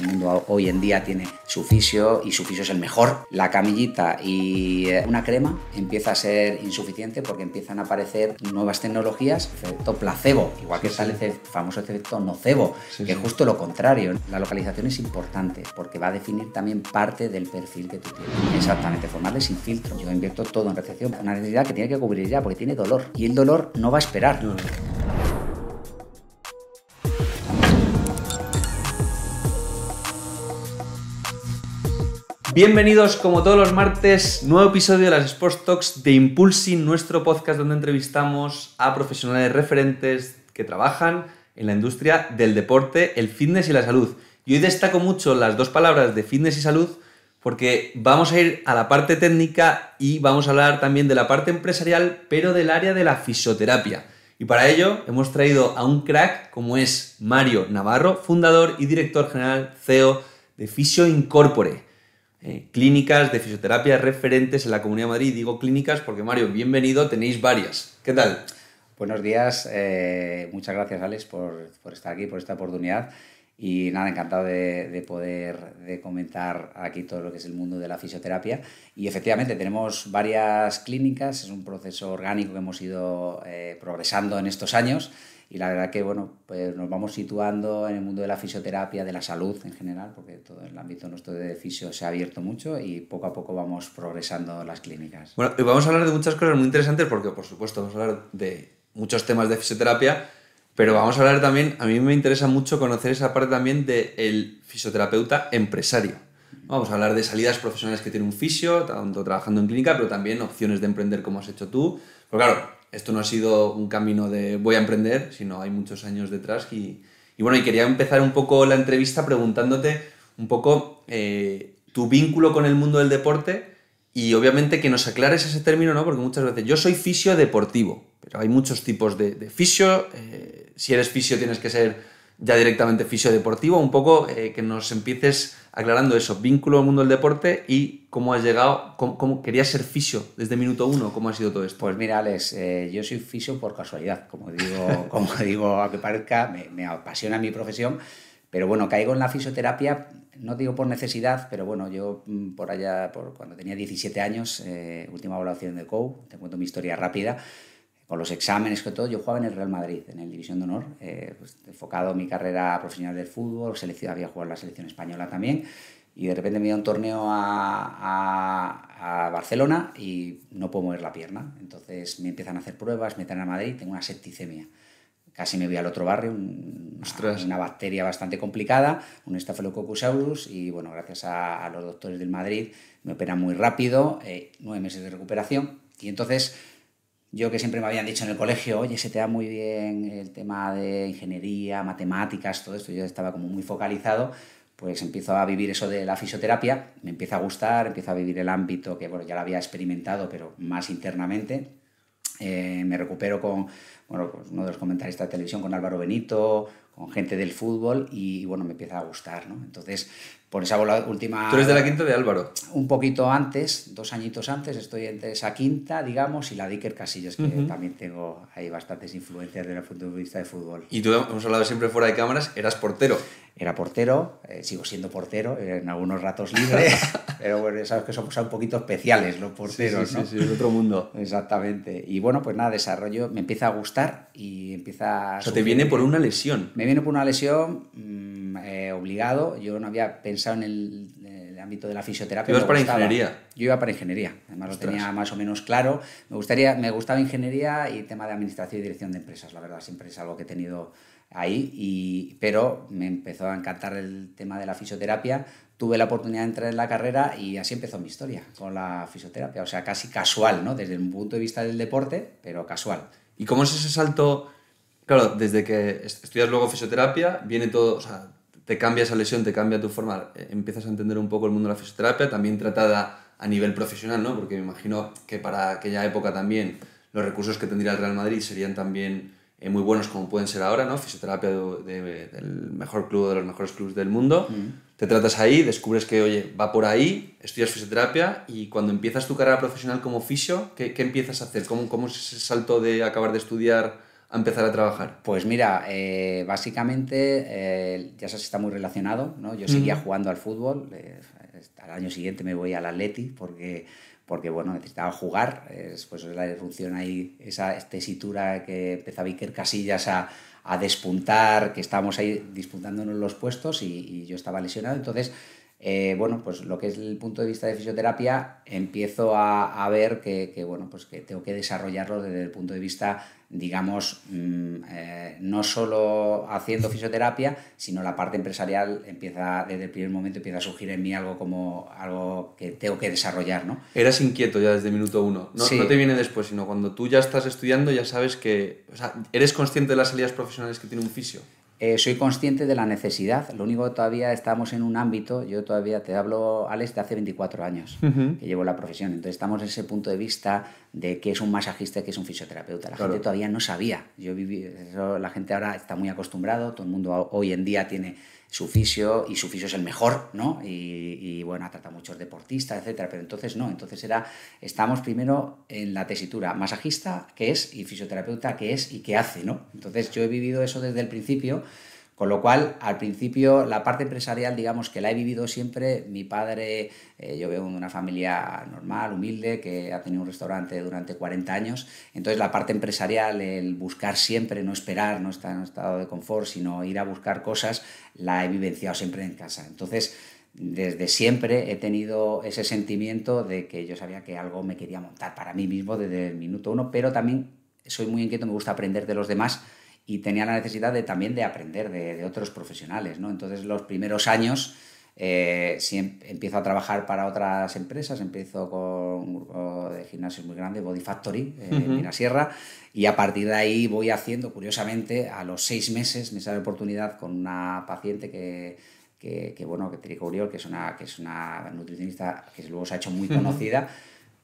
el mundo hoy en día tiene su fisio y su fisio es el mejor. La camillita y eh, una crema empieza a ser insuficiente porque empiezan a aparecer nuevas tecnologías, efecto placebo, igual que sale el famoso efecto nocebo, que es justo lo contrario. La localización es importante porque va a definir también parte del perfil que tú tienes. Exactamente, formarle sin filtro. Yo invierto todo en recepción, una necesidad que tiene que cubrir ya porque tiene dolor y el dolor no va a esperar. Bienvenidos, como todos los martes, nuevo episodio de las Sports Talks de Impulsing, nuestro podcast donde entrevistamos a profesionales referentes que trabajan en la industria del deporte, el fitness y la salud. Y hoy destaco mucho las dos palabras de fitness y salud porque vamos a ir a la parte técnica y vamos a hablar también de la parte empresarial, pero del área de la fisioterapia. Y para ello hemos traído a un crack como es Mario Navarro, fundador y director general CEO de Fisio Incorpore. Eh, clínicas de fisioterapia referentes en la Comunidad de Madrid. Digo clínicas porque, Mario, bienvenido, tenéis varias. ¿Qué tal? Buenos días, eh, muchas gracias Alex por, estar aquí, por esta oportunidad y nada, encantado de, poder comentar aquí todo lo que es el mundo de la fisioterapia. Y efectivamente tenemos varias clínicas, es un proceso orgánico que hemos ido eh, progresando en estos años y la verdad que, bueno, pues nos vamos situando en el mundo de la fisioterapia, de la salud en general, porque todo el ámbito nuestro de fisio se ha abierto mucho y poco a poco vamos progresando las clínicas. Bueno, y vamos a hablar de muchas cosas muy interesantes porque, por supuesto, vamos a hablar de muchos temas de fisioterapia, pero vamos a hablar también, a mí me interesa mucho conocer esa parte también del el fisioterapeuta empresario. Vamos a hablar de salidas profesionales que tiene un fisio, tanto trabajando en clínica, pero también opciones de emprender como has hecho tú. Pero claro, esto no ha sido un camino de voy a emprender, sino hay muchos años detrás. Y, bueno, y quería empezar un poco la entrevista preguntándote un poco eh, tu vínculo con el mundo del deporte y obviamente que nos aclares ese término, ¿no? Porque muchas veces yo soy fisio deportivo, pero hay muchos tipos de, fisio. Eh, si eres fisio tienes que ser ya directamente fisio deportivo, un poco eh, que nos empieces aclarando eso, vínculo al mundo del deporte y cómo has llegado, cómo, quería querías ser fisio desde minuto uno, cómo ha sido todo esto. Pues mira, Alex, eh, yo soy fisio por casualidad, como digo, como digo a que parezca, me, apasiona mi profesión, pero bueno, caigo en la fisioterapia, no digo por necesidad, pero bueno, yo mm, por allá, por cuando tenía 17 años, eh, última evaluación de COU, te cuento mi historia rápida, con los exámenes que todo, yo jugaba en el Real Madrid, en el División de Honor, eh, pues, enfocado mi carrera profesional del fútbol, selección, había jugado en la selección española también, y de repente me dio un torneo a, a, Barcelona y no puedo mover la pierna. Entonces me empiezan a hacer pruebas, me traen a Madrid tengo una septicemia. Casi me voy al otro barrio, una, una, bacteria bastante complicada, un Staphylococcus aureus, y bueno, gracias a, los doctores del Madrid me operan muy rápido, eh, nueve meses de recuperación, y entonces yo que siempre me habían dicho en el colegio, oye, se te da muy bien el tema de ingeniería, matemáticas, todo esto, yo estaba como muy focalizado, pues empiezo a vivir eso de la fisioterapia, me empieza a gustar, empiezo a vivir el ámbito que, bueno, ya lo había experimentado, pero más internamente. Eh, me recupero con bueno, pues uno de los comentaristas de televisión, con Álvaro Benito, con gente del fútbol y, bueno, me empieza a gustar, ¿no? Entonces, por esa última... Tú eres de la quinta de Álvaro. Un poquito antes, dos añitos antes, estoy entre esa quinta, digamos, y la Dicker Casillas, que también tengo ahí bastantes influencias desde el punto de vista de fútbol. Y tú, hemos hablado siempre fuera de cámaras, eras portero. Era portero, eh, sigo siendo portero en algunos ratos libres, pero bueno, sabes que son un poquito especiales los porteros, es otro mundo. Exactamente. Y bueno, pues nada, desarrollo, me empieza a gustar y empieza... A o te viene por una lesión. Me viene por una lesión... Mm, eh, obligado. Yo no había pensado en el, ámbito de la fisioterapia. ¿Ibas para ingeniería? Yo iba para ingeniería. Además, lo tenía más o menos claro. Me, gustaría, me gustaba ingeniería y tema de administración y dirección de empresas. La verdad, siempre es algo que he tenido ahí. Y, pero me empezó a encantar el tema de la fisioterapia. Tuve la oportunidad de entrar en la carrera y así empezó mi historia con la fisioterapia. O sea, casi casual, ¿no? Desde un punto de vista del deporte, pero casual. ¿Y cómo es ese salto? Claro, desde que estudias luego fisioterapia, viene todo, o te cambia esa lesión, te cambia tu forma, eh, empiezas a entender un poco el mundo de la fisioterapia, también tratada a nivel profesional, ¿no? Porque me imagino que para aquella época también los recursos que tendría el Real Madrid serían también eh, muy buenos como pueden ser ahora, ¿no? Fisioterapia del mejor club, de los mejores clubes del mundo. Mm. Te tratas ahí, descubres que, oye, va por ahí, estudias fisioterapia y cuando empiezas tu carrera profesional como fisio, ¿qué, empiezas a hacer? ¿Cómo, ¿Cómo es ese salto de acabar de estudiar? a empezar a trabajar? Pues mira, eh, básicamente eh, ya sabes, está muy relacionado, ¿no? Yo seguía jugando al fútbol, eh, al año siguiente me voy al Atleti porque, porque bueno, necesitaba jugar, pues la erupción ahí, esa tesitura que empezaba Iker Casillas a, a despuntar, que estábamos ahí disputándonos los puestos y, y yo estaba lesionado, entonces eh, bueno, pues lo que es el punto de vista de fisioterapia, empiezo a, ver que, bueno, pues que tengo que desarrollarlo desde el punto de vista, digamos, mm, eh, no solo haciendo fisioterapia, sino la parte empresarial empieza, desde el primer momento empieza a surgir en mí algo como algo que tengo que desarrollar, ¿no? Eras inquieto ya desde minuto uno, no, no te viene después, sino cuando tú ya estás estudiando ya sabes que, o sea, eres consciente de las salidas profesionales que tiene un fisio. Eh, soy consciente de la necesidad, lo único todavía estamos en un ámbito, yo todavía te hablo, Alex, de hace 24 años que llevo la profesión, entonces estamos en ese punto de vista de que es un masajista, que es un fisioterapeuta. La gente todavía no sabía, yo la gente ahora está muy acostumbrado, todo el mundo hoy en día tiene ...su fisio, y su fisio es el mejor, ¿no? Y, bueno, trata tratado muchos deportistas, etcétera, pero entonces no, entonces era, estamos primero en la tesitura, masajista, que es, y fisioterapeuta, que es y qué hace, ¿no? Entonces yo he vivido eso desde el principio con lo cual, al principio, la parte empresarial, digamos que la he vivido siempre. Mi padre, eh, yo yo veo una familia normal, humilde, que ha tenido un restaurante durante 40 años. Entonces, la parte empresarial, el buscar siempre, no esperar, no estar en un estado de confort, sino ir a buscar cosas, la he vivenciado siempre en casa. Entonces, desde siempre he tenido ese sentimiento de que yo sabía que algo me quería montar para mí mismo desde el minuto uno, pero también soy muy inquieto, me gusta aprender de los demás y tenía la necesidad de, también de aprender de, otros profesionales. ¿no? Entonces los primeros años... Eh, em, empiezo a trabajar para otras empresas, empiezo con un grupo de gimnasios muy grande, Body Factory, eh, en uh Sierra y a partir de ahí voy haciendo, curiosamente, a los seis meses me sale oportunidad con una paciente que, que, bueno, que Trico que es, una, que es una nutricionista que luego se ha hecho muy conocida,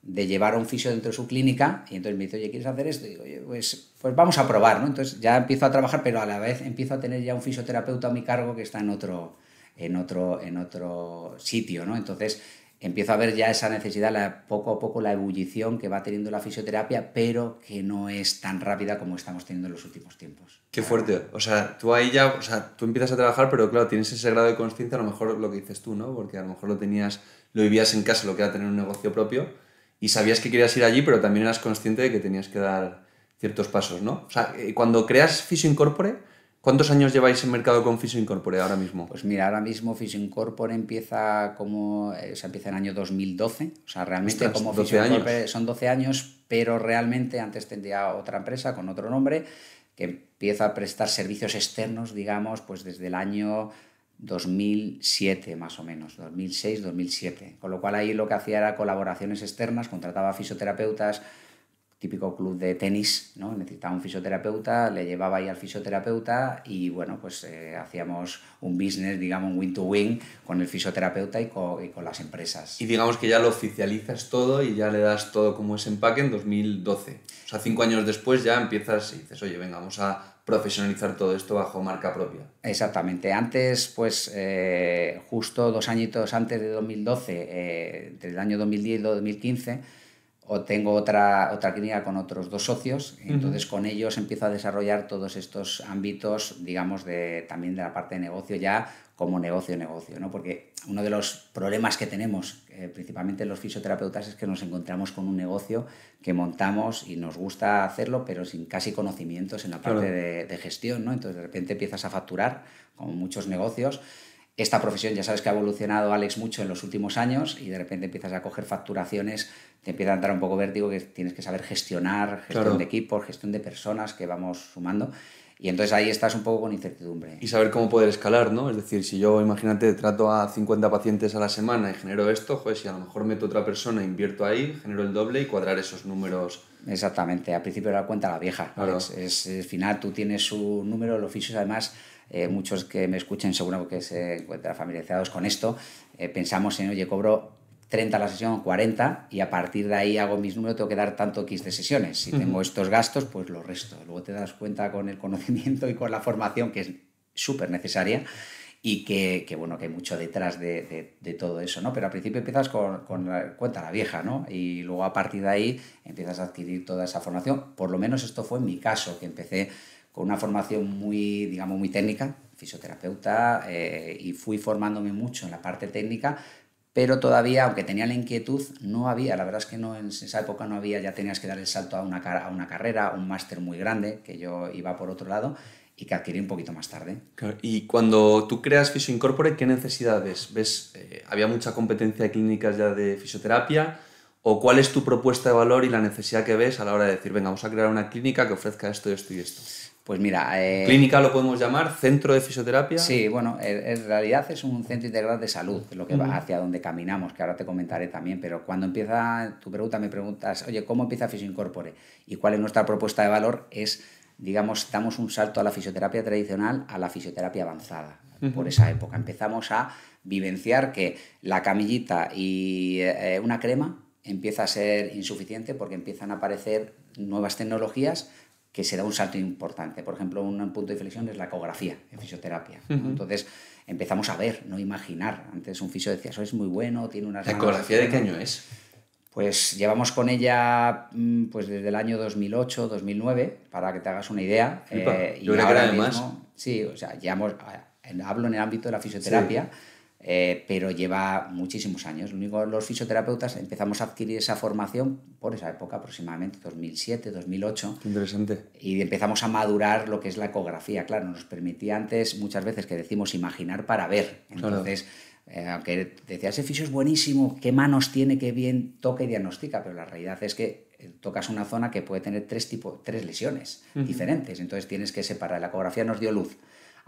de llevar un fisio dentro de su clínica y entonces me dice, oye, ¿quieres hacer esto? Y digo, oye, pues, pues vamos a probar, ¿no? Entonces ya empiezo a trabajar, pero a la vez empiezo a tener ya un fisioterapeuta a mi cargo que está en otro, en otro, en otro sitio, ¿no? Entonces empiezo a ver ya esa necesidad, la, poco a poco la ebullición que va teniendo la fisioterapia, pero que no es tan rápida como estamos teniendo en los últimos tiempos. Qué fuerte. O sea, tú ahí ya, o sea, tú empiezas a trabajar, pero claro, tienes ese grado de conciencia, a lo mejor lo que dices tú, ¿no? Porque a lo mejor lo tenías, lo vivías en casa, lo que era tener un negocio propio y sabías que querías ir allí, pero también eras consciente de que tenías que dar ciertos pasos, ¿no? O sea, eh, cuando creas Fisio Incorpore, ¿cuántos años lleváis en mercado con Fisio Incorpore ahora mismo? Pues mira, ahora mismo Fisio Incorpore empieza como, eh, o empieza en el año 2012, o sea, realmente como son 12 años, pero realmente antes tendría otra empresa con otro nombre que empieza a prestar servicios externos, digamos, pues desde el año 2007 más o menos, 2006, 2007. Con lo cual ahí lo que hacía era colaboraciones externas, contrataba fisioterapeutas, típico club de tenis, ¿no? Necesitaba un fisioterapeuta, le llevaba ahí al fisioterapeuta y bueno, pues eh, hacíamos un business, digamos, un win-to-win con el fisioterapeuta y con, las empresas. Y digamos que ya lo oficializas todo y ya le das todo como ese empaque en 2012. O sea, cinco años después ya empiezas y dices, oye, venga, vamos a profesionalizar todo esto bajo marca propia. Exactamente. Antes, pues eh, justo dos añitos antes de 2012, entre el año 2010 y 2015, o tengo otra, otra clínica con otros dos socios, entonces con ellos empiezo a desarrollar todos estos ámbitos, digamos, de, también de la parte de negocio ya como negocio, negocio, ¿no? Porque uno de los problemas que tenemos, eh, principalmente los fisioterapeutas, es que nos encontramos con un negocio que montamos y nos gusta hacerlo, pero sin casi conocimientos en la parte de, gestión, ¿no? Entonces de repente empiezas a facturar, como muchos negocios. Esta profesión ya sabes que ha evolucionado, Alex, mucho en los últimos años y de repente empiezas a coger facturaciones, te empieza a entrar un poco vértigo que tienes que saber gestionar, gestión de equipos, gestión de personas que vamos sumando. Y entonces ahí estás un poco con incertidumbre. Y saber cómo poder escalar, ¿no? Es decir, si yo, imagínate, trato a 50 pacientes a la semana y genero esto, pues si a lo mejor meto otra persona, invierto ahí, genero el doble y cuadrar esos números. Exactamente, al principio era cuenta la vieja. Claro. Es, al final tú tienes su número, los fisios además, eh, muchos que me escuchen seguro que se encuentran familiarizados con esto, eh, pensamos en, oye, cobro 30 la sesión 40 y a partir de ahí hago mis números, tengo que dar tanto X de sesiones. Si tengo estos gastos, pues los resto. Luego te das cuenta con el conocimiento y con la formación que es súper necesaria y que, que, bueno, que hay mucho detrás de, de, todo eso, ¿no? Pero al principio empiezas con, con la, cuenta la vieja, ¿no? Y luego a partir de ahí empiezas a adquirir toda esa formación. Por lo menos esto fue en mi caso, que empecé con una formación muy, digamos, muy técnica, fisioterapeuta, eh, y fui formándome mucho en la parte técnica, pero todavía, aunque tenía la inquietud, no había, la verdad es que no, en esa época no había, ya tenías que dar el salto a una, a una carrera, un máster muy grande, que yo iba por otro lado y que adquirí un poquito más tarde. Y cuando tú creas Fisio Incorporate, ¿qué necesidades ves? Eh, ¿Había mucha competencia de clínicas ya de fisioterapia? ¿O cuál es tu propuesta de valor y la necesidad que ves a la hora de decir, venga, vamos a crear una clínica que ofrezca esto, esto y esto? Pues mira... Eh, Clínica lo podemos llamar, centro de fisioterapia. Sí, bueno, en, realidad es un centro integral de salud, lo que va hacia donde caminamos, que ahora te comentaré también, pero cuando empieza tu pregunta, me preguntas, oye, ¿cómo empieza Fisioincorpore? ¿Y cuál es nuestra propuesta de valor? Es, digamos, damos un salto a la fisioterapia tradicional, a la fisioterapia avanzada, por esa época. Empezamos a vivenciar que la camillita y eh, una crema empieza a ser insuficiente porque empiezan a aparecer nuevas tecnologías que se da un salto importante. Por ejemplo, un punto de inflexión es la ecografía en fisioterapia. Entonces empezamos a ver, no imaginar. Antes un fisio decía, eso es muy bueno, tiene una... ¿La ecografía de qué año es? Pues llevamos con ella mm, pues desde el año 2008, 2009, para que te hagas una idea. Eh, y ahora además... sí, o sea, hablo en el ámbito de la fisioterapia. Eh, pero lleva muchísimos años. los fisioterapeutas empezamos a adquirir esa formación por esa época, aproximadamente 2007, 2008. interesante. Y empezamos a madurar lo que es la ecografía. Claro, nos permitía antes, muchas veces que decimos imaginar para ver. Entonces. Eh, aunque decía, ese fisio es buenísimo, qué manos tiene, qué bien toca y diagnostica, pero la realidad es que eh, tocas una zona que puede tener tres, tipo, tres lesiones diferentes, entonces tienes que separar. La ecografía nos dio luz,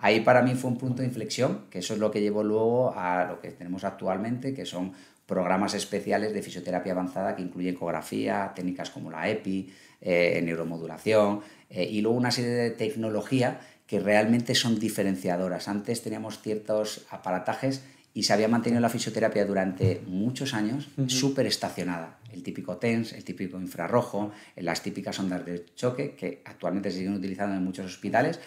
Ahí para mí fue un punto de inflexión, que eso es lo que llevó luego a lo que tenemos actualmente, que son programas especiales de fisioterapia avanzada que incluyen ecografía, técnicas como la EPI, eh, neuromodulación eh, y luego una serie de tecnología que realmente son diferenciadoras. Antes teníamos ciertos aparatajes y se había mantenido la fisioterapia durante muchos años súper estacionada. El típico TENS, el típico infrarrojo, las típicas ondas de choque que actualmente se siguen utilizando en muchos hospitales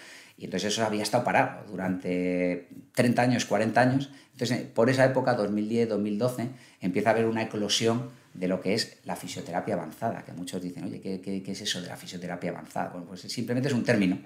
y entonces eso había estado parado durante 30 años, 40 años. Entonces, eh, por esa época, 2010, 2012, empieza a haber una eclosión de lo que es la fisioterapia avanzada, que muchos dicen, oye, ¿qué, es eso de la fisioterapia avanzada? Bueno, pues simplemente es un término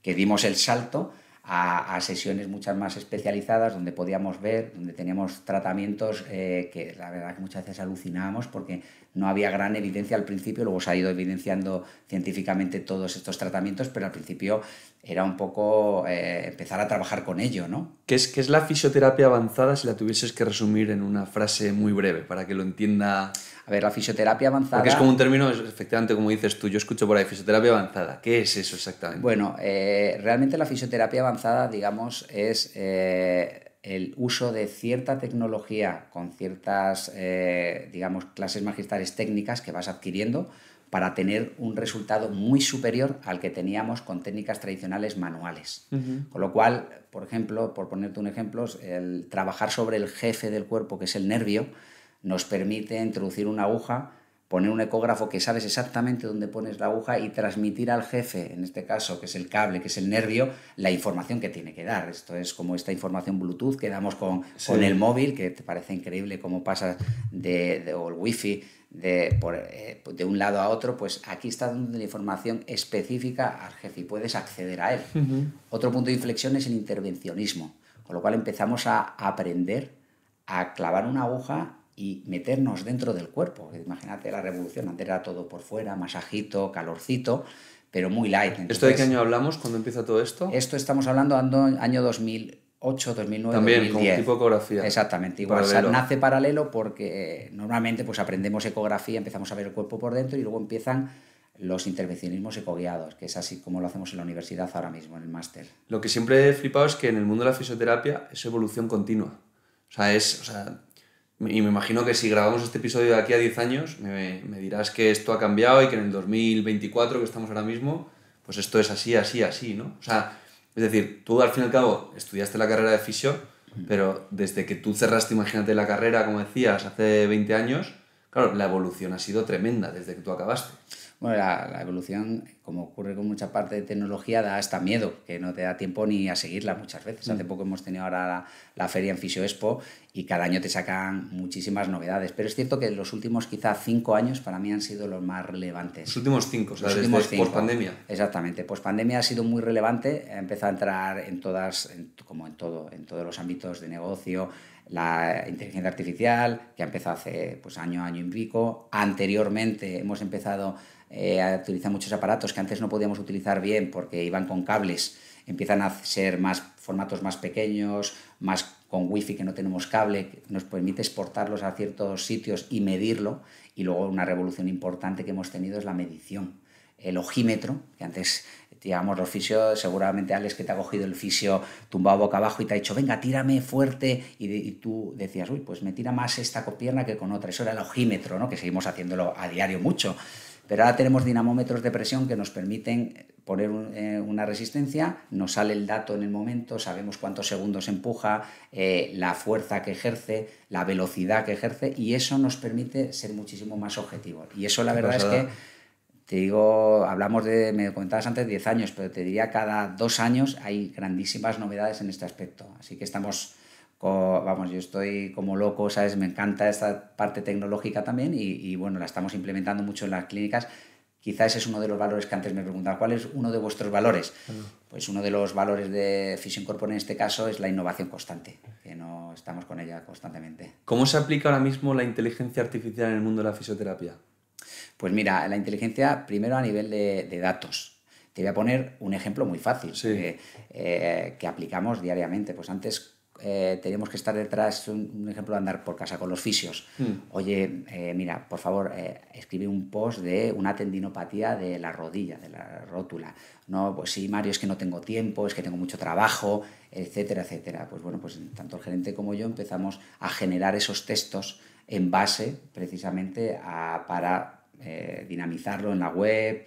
que dimos el salto a, sesiones muchas más especializadas donde podíamos ver, donde teníamos tratamientos eh, que la verdad que muchas veces alucinábamos porque no había gran evidencia al principio, luego se ha ido evidenciando científicamente todos estos tratamientos, pero al principio era un poco eh, empezar a trabajar con ello, ¿no? ¿Qué es, ¿Qué es la fisioterapia avanzada si la tuvieses que resumir en una frase muy breve para que lo entienda? A ver, la fisioterapia avanzada... Porque es como un término, efectivamente, como dices tú, yo escucho por ahí fisioterapia avanzada. ¿Qué es eso exactamente? Bueno, eh, realmente la fisioterapia avanzada, digamos, es... Eh, el uso de cierta tecnología con ciertas, eh, digamos, clases magistrales técnicas que vas adquiriendo para tener un resultado muy superior al que teníamos con técnicas tradicionales manuales. Con lo cual, por ejemplo, por ponerte un ejemplo, el trabajar sobre el jefe del cuerpo, que es el nervio, nos permite introducir una aguja poner un ecógrafo que sabes exactamente dónde pones la aguja y transmitir al jefe, en este caso, que es el cable, que es el nervio, la información que tiene que dar. Esto es como esta información Bluetooth que damos con, con el móvil, que te parece increíble cómo pasa de, o el wifi de, eh, de, un lado a otro, pues aquí está dando la información específica al jefe y puedes acceder a él. Otro punto de inflexión es el intervencionismo, con lo cual empezamos a aprender a clavar una aguja y meternos dentro del cuerpo. Imagínate la revolución, antes era todo por fuera, masajito, calorcito, pero muy light. ¿Esto de qué año hablamos cuando empieza todo esto? Esto estamos hablando año 2008, 2009, También, 2010. También, con ecografía Exactamente, igual paralelo. nace paralelo porque eh, normalmente pues aprendemos ecografía, empezamos a ver el cuerpo por dentro y luego empiezan los intervencionismos ecoguiados, que es así como lo hacemos en la universidad ahora mismo, en el máster. Lo que siempre he flipado es que en el mundo de la fisioterapia es evolución continua. O sea, es, o sea, y me imagino que si grabamos este episodio de aquí a 10 años, me, dirás que esto ha cambiado y que en el 2024, que estamos ahora mismo, pues esto es así, así, así, ¿no? O sea, es decir, tú al fin y al cabo estudiaste la carrera de fisio, pero desde que tú cerraste, imagínate, la carrera, como decías, hace 20 años, claro, la evolución ha sido tremenda desde que tú acabaste. Bueno, la, evolución, como ocurre con mucha parte de tecnología, da hasta miedo, que no te da tiempo ni a seguirla muchas veces. Hace mm. poco hemos tenido ahora la, feria en Expo y cada año te sacan muchísimas novedades. Pero es cierto que los últimos quizás cinco años para mí han sido los más relevantes. Los últimos cinco, o sea, los últimos Exactamente. pues pandemia ha sido muy relevante. ha empezado a entrar en todas, como en todo, en todos los ámbitos de negocio, la inteligencia artificial, que ha empezado hace pues, año, año y pico. Anteriormente hemos empezado eh, utilizan muchos aparatos que antes no podíamos utilizar bien porque iban con cables, empiezan a ser más formatos más pequeños, más con wifi que no tenemos cable, nos permite exportarlos a ciertos sitios y medirlo. Y luego una revolución importante que hemos tenido es la medición. El ojímetro, que antes digamos, los fisio seguramente Alex que te ha cogido el fisio tumbado boca abajo y te ha dicho, venga, tírame fuerte, y, tú decías, uy, pues me tira más esta pierna que con otra, eso era el ojímetro, ¿no? que seguimos haciéndolo a diario mucho, pero ahora tenemos dinamómetros de presión que nos permiten poner eh, una resistencia, nos sale el dato en el momento, sabemos cuántos segundos empuja, eh, la fuerza que ejerce, la velocidad que ejerce, y eso nos permite ser muchísimo más objetivos. Y eso la verdad es que te digo, hablamos de, me comentabas antes, 10 años, pero te diría cada dos años hay grandísimas novedades en este aspecto. Así que estamos vamos, yo estoy como loco, ¿sabes? Me encanta esta parte tecnológica también y, bueno, la estamos implementando mucho en las clínicas. Quizás es uno de los valores que antes me preguntaba, ¿cuál es uno de vuestros valores? Pues uno de los valores de Fission en este caso es la innovación constante, que no estamos con ella constantemente. ¿Cómo se aplica ahora mismo la inteligencia artificial en el mundo de la fisioterapia? Pues mira, la inteligencia primero a nivel de, datos. Te voy a poner un ejemplo muy fácil que, eh, que aplicamos diariamente. Pues antes eh, tenemos que estar detrás, un, ejemplo, de andar por casa con los fisios. Mm. Oye, eh, mira, por favor, eh, escribe un post de una tendinopatía de la rodilla, de la rótula. No, pues sí, Mario, es que no tengo tiempo, es que tengo mucho trabajo, etcétera, etcétera. Pues bueno, pues tanto el gerente como yo empezamos a generar esos textos en base precisamente a, para dinamizarlo en la web,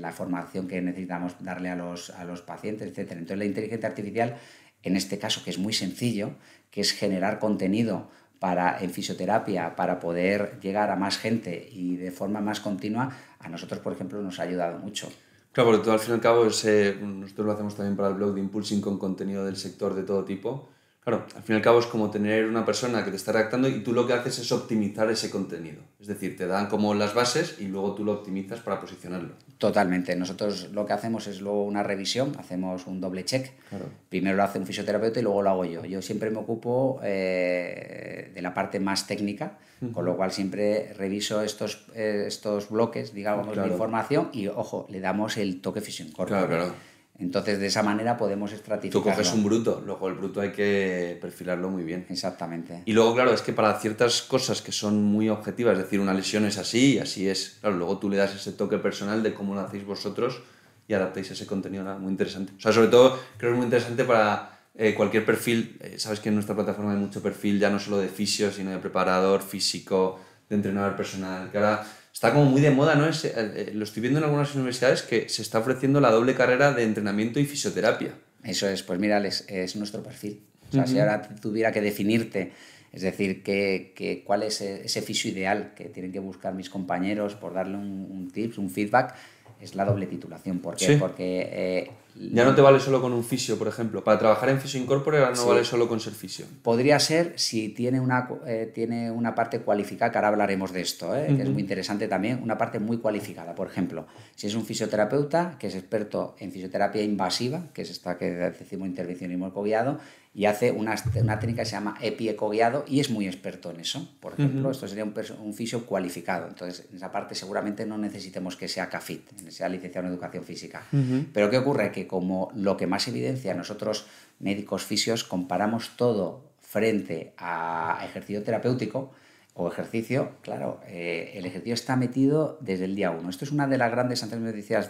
la formación que necesitamos darle a los, a los pacientes, etcétera. Entonces la inteligencia artificial en este caso que es muy sencillo, que es generar contenido para, en fisioterapia para poder llegar a más gente y de forma más continua, a nosotros, por ejemplo, nos ha ayudado mucho. Claro, porque todo al fin y al cabo, nosotros lo hacemos también para el blog de Impulsing con contenido del sector de todo tipo Claro, al fin y al cabo es como tener una persona que te está redactando y tú lo que haces es optimizar ese contenido. Es decir, te dan como las bases y luego tú lo optimizas para posicionarlo. Totalmente. Nosotros lo que hacemos es luego una revisión, hacemos un doble check. Primero lo hace un fisioterapeuta y luego lo hago yo. Yo siempre me ocupo eh, de la parte más técnica, con lo cual siempre reviso estos, eh, estos bloques, digamos, de información y, ojo, le damos el toque fisión, Claro, claro entonces, de esa manera podemos estratificar. Tú coges un bruto, luego el bruto hay que perfilarlo muy bien. Exactamente. Y luego, claro, es que para ciertas cosas que son muy objetivas, es decir, una lesión es así y así es. Claro, luego tú le das ese toque personal de cómo lo hacéis vosotros y adaptáis ese contenido. Muy interesante. O sea, sobre todo, creo que es muy interesante para eh, cualquier perfil. Eh, sabes que en nuestra plataforma hay mucho perfil, ya no solo de fisio, sino de preparador físico, de entrenador personal. Que está como muy de moda, ¿no? Eh, eh, lo estoy viendo en algunas universidades que se está ofreciendo la doble carrera de entrenamiento y fisioterapia. Eso es, pues mira, es, nuestro perfil. O sea, si ahora tuviera que definirte, es decir, cuál es e-, ese fisio ideal que tienen que buscar mis compañeros por darle un, tips, un feedback, es la doble titulación. ¿Por qué? Porque eh, ya no te vale solo con un fisio, por ejemplo. Para trabajar en fisio no vale solo con ser fisio. Podría ser si tiene una, eh, parte cualificada, que ahora hablaremos de esto, eh, que es muy interesante también, una parte muy cualificada. Por ejemplo, si es un fisioterapeuta que es experto en fisioterapia invasiva, que es esta que decimos intervencionismo coviado, y hace una, técnica que se llama epi y es muy experto en eso. Por ejemplo, esto sería un, un fisio cualificado. Entonces, en esa parte seguramente no necesitemos que sea CAFIT, sea licenciado en educación física. Pero ¿qué ocurre? Que como lo que más evidencia nosotros, médicos fisios, comparamos todo frente a ejercicio terapéutico, o ejercicio, claro, eh, el ejercicio está metido desde el día uno. Esto es una de las grandes antes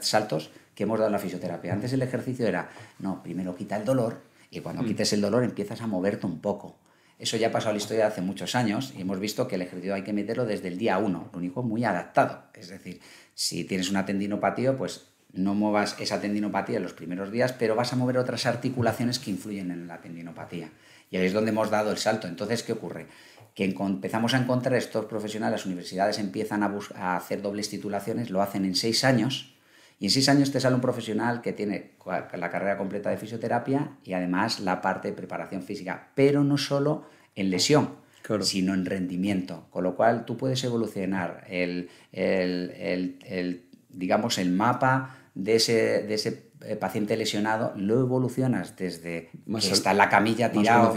saltos que hemos dado en la fisioterapia. Antes el ejercicio era, no, primero quita el dolor, y cuando mm. quites el dolor empiezas a moverte un poco. Eso ya ha pasado la historia hace muchos años y hemos visto que el ejercicio hay que meterlo desde el día uno. lo único muy adaptado. Es decir, si tienes una tendinopatía, pues no muevas esa tendinopatía en los primeros días, pero vas a mover otras articulaciones que influyen en la tendinopatía. Y ahí es donde hemos dado el salto. Entonces, ¿qué ocurre? Que empezamos a encontrar estos profesionales, las universidades empiezan a hacer dobles titulaciones, lo hacen en seis años y en seis años te sale un profesional que tiene la carrera completa de fisioterapia y además la parte de preparación física, pero no solo en lesión, sino en rendimiento. Con lo cual tú puedes evolucionar el, el, digamos, el mapa de ese, de ese eh, paciente lesionado, lo evolucionas desde está en la camilla tirado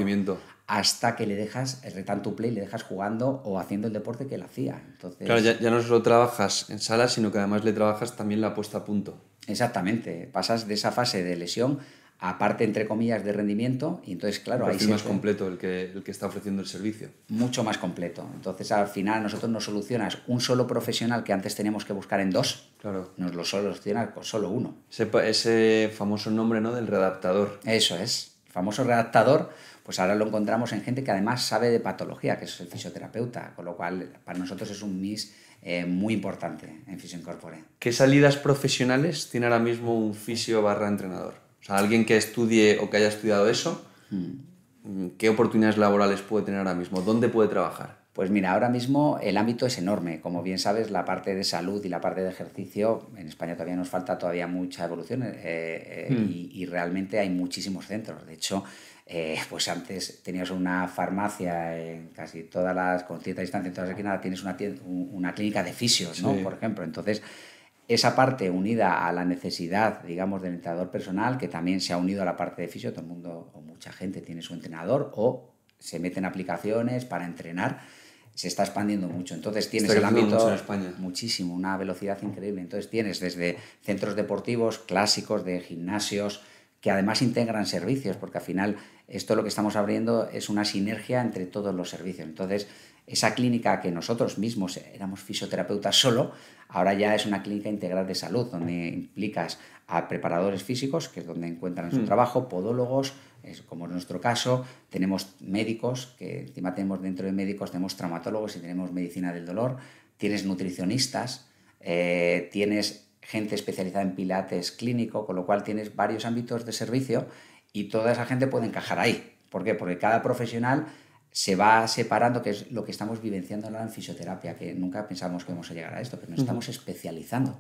hasta que le dejas el retanto play... le dejas jugando o haciendo el deporte que él hacía. Entonces... Claro, ya, no solo trabajas en sala, sino que además le trabajas también la puesta a punto. Exactamente, pasas de esa fase de lesión a parte, entre comillas, de rendimiento y entonces, claro, Es más completo el que, que está ofreciendo el servicio. Mucho más completo. Entonces, al final, nosotros nos solucionas un solo profesional que antes teníamos que buscar en dos, claro. nos lo solucionas con solo uno. Ese, famoso nombre, ¿no?, del redactador. Eso es, famoso redactador pues ahora lo encontramos en gente que además sabe de patología, que es el fisioterapeuta, con lo cual para nosotros es un MIS eh, muy importante en Fisio Incorpore. ¿Qué salidas profesionales tiene ahora mismo un fisio barra entrenador? O sea, alguien que estudie o que haya estudiado eso, mm. ¿qué oportunidades laborales puede tener ahora mismo? ¿Dónde puede trabajar? Pues mira, ahora mismo el ámbito es enorme. Como bien sabes, la parte de salud y la parte de ejercicio, en España todavía nos falta todavía mucha evolución eh, eh, mm. y, realmente hay muchísimos centros. De hecho, eh, pues antes tenías una farmacia en casi todas las, con cierta distancia en todas las esquinas, tienes una, una clínica de fisios, Por ejemplo. Entonces, esa parte unida a la necesidad, digamos, del entrenador personal, que también se ha unido a la parte de fisio, todo el mundo o mucha gente tiene su entrenador o se meten aplicaciones para entrenar, se está expandiendo mucho. Entonces tienes el ámbito en España. muchísimo, una velocidad increíble. Entonces tienes desde centros deportivos clásicos de gimnasios, que además integran servicios, porque al final esto lo que estamos abriendo es una sinergia entre todos los servicios. Entonces, esa clínica que nosotros mismos éramos fisioterapeutas solo, ahora ya es una clínica integral de salud, donde implicas a preparadores físicos, que es donde encuentran su hmm. trabajo, podólogos, como en nuestro caso, tenemos médicos, que encima tenemos dentro de médicos, tenemos traumatólogos y tenemos medicina del dolor, tienes nutricionistas, eh, tienes gente especializada en pilates clínico, con lo cual tienes varios ámbitos de servicio y toda esa gente puede encajar ahí. ¿Por qué? Porque cada profesional se va separando, que es lo que estamos vivenciando ahora en fisioterapia, que nunca pensamos que vamos a llegar a esto, pero nos estamos especializando.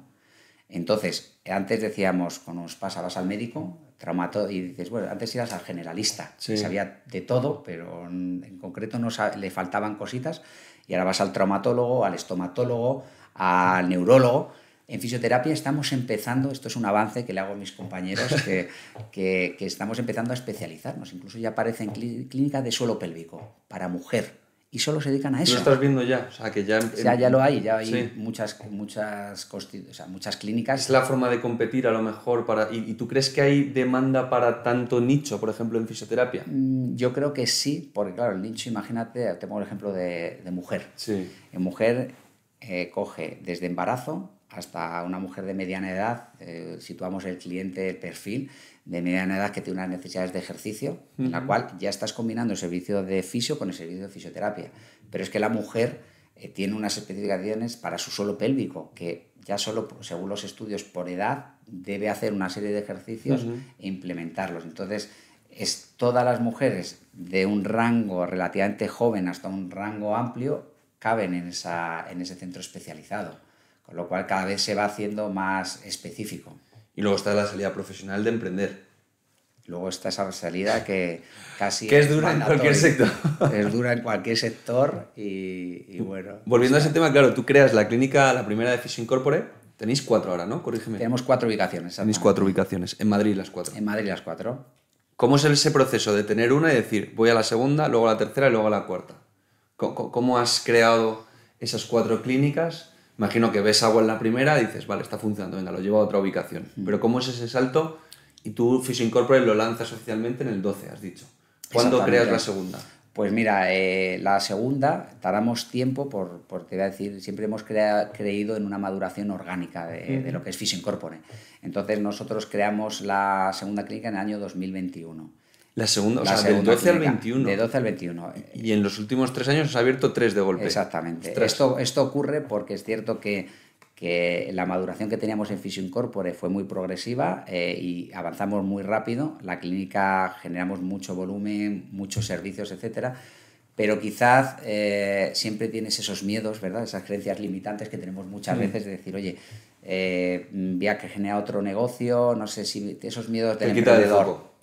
Entonces, antes decíamos, cuando nos pasabas al médico, traumato, y dices, bueno, antes ibas al generalista, que sabía de todo, pero en concreto no le faltaban cositas, y ahora vas al traumatólogo, al estomatólogo, al neurólogo, en fisioterapia estamos empezando, esto es un avance que le hago a mis compañeros, que, estamos empezando a especializarnos. Incluso ya aparece en clínica de suelo pélvico para mujer, y solo se dedican a eso. Lo estás viendo ya, o sea, que ya... ya lo hay, ya hay muchas, o sea, muchas clínicas. Es la forma de competir a lo mejor para... ¿Y, tú crees que hay demanda para tanto nicho, por ejemplo, en fisioterapia? Mm, yo creo que sí, porque claro, el nicho, imagínate, te pongo el ejemplo de, mujer. Sí. En mujer eh, coge desde embarazo hasta una mujer de mediana edad, eh, situamos el cliente, el perfil de mediana edad que tiene unas necesidades de ejercicio, en la cual ya estás combinando el servicio de fisio con el servicio de fisioterapia. Pero es que la mujer eh, tiene unas especificaciones para su suelo pélvico, que ya solo, según los estudios, por edad, debe hacer una serie de ejercicios e implementarlos. Entonces, es todas las mujeres de un rango relativamente joven hasta un rango amplio caben en ese centro especializado lo cual cada vez se va haciendo más específico. Y luego está la salida profesional de emprender. Luego está esa salida que casi... que es dura en cualquier sector. es dura en cualquier sector y, bueno... Pues volviendo a ese tema, claro, tú creas la clínica, la primera de incorpore tenéis cuatro ahora, ¿no? Corrígeme. Tenemos cuatro ubicaciones. mis cuatro ubicaciones, en Madrid las cuatro. En Madrid las cuatro. ¿Cómo es ese proceso de tener una y decir, voy a la segunda, luego a la tercera y luego a la cuarta? cómo has creado esas cuatro clínicas? Imagino que ves agua en la primera y dices, vale, está funcionando, venga, lo llevo a otra ubicación. Mm. Pero ¿cómo es ese salto? Y tú, Fish lo lanzas oficialmente en el 12, has dicho. ¿Cuándo creas la segunda? Pues mira, eh, la segunda tardamos tiempo por, te a decir, siempre hemos creído en una maduración orgánica de, lo que es Fish Entonces nosotros creamos la segunda clínica en el año 2021. La segunda, o sea, 21. De 12 al 21. Eh. Y en los últimos tres años se ha abierto tres de golpe. Exactamente. Esto, esto ocurre porque es cierto que, la maduración que teníamos en Fusion Corpore fue muy progresiva eh, y avanzamos muy rápido. La clínica generamos mucho volumen, muchos servicios, etcétera pero quizás eh, siempre tienes esos miedos, ¿verdad? Esas creencias limitantes que tenemos muchas mm. veces de decir, oye, eh, voy a que genera otro negocio, no sé si esos miedos Te Quita de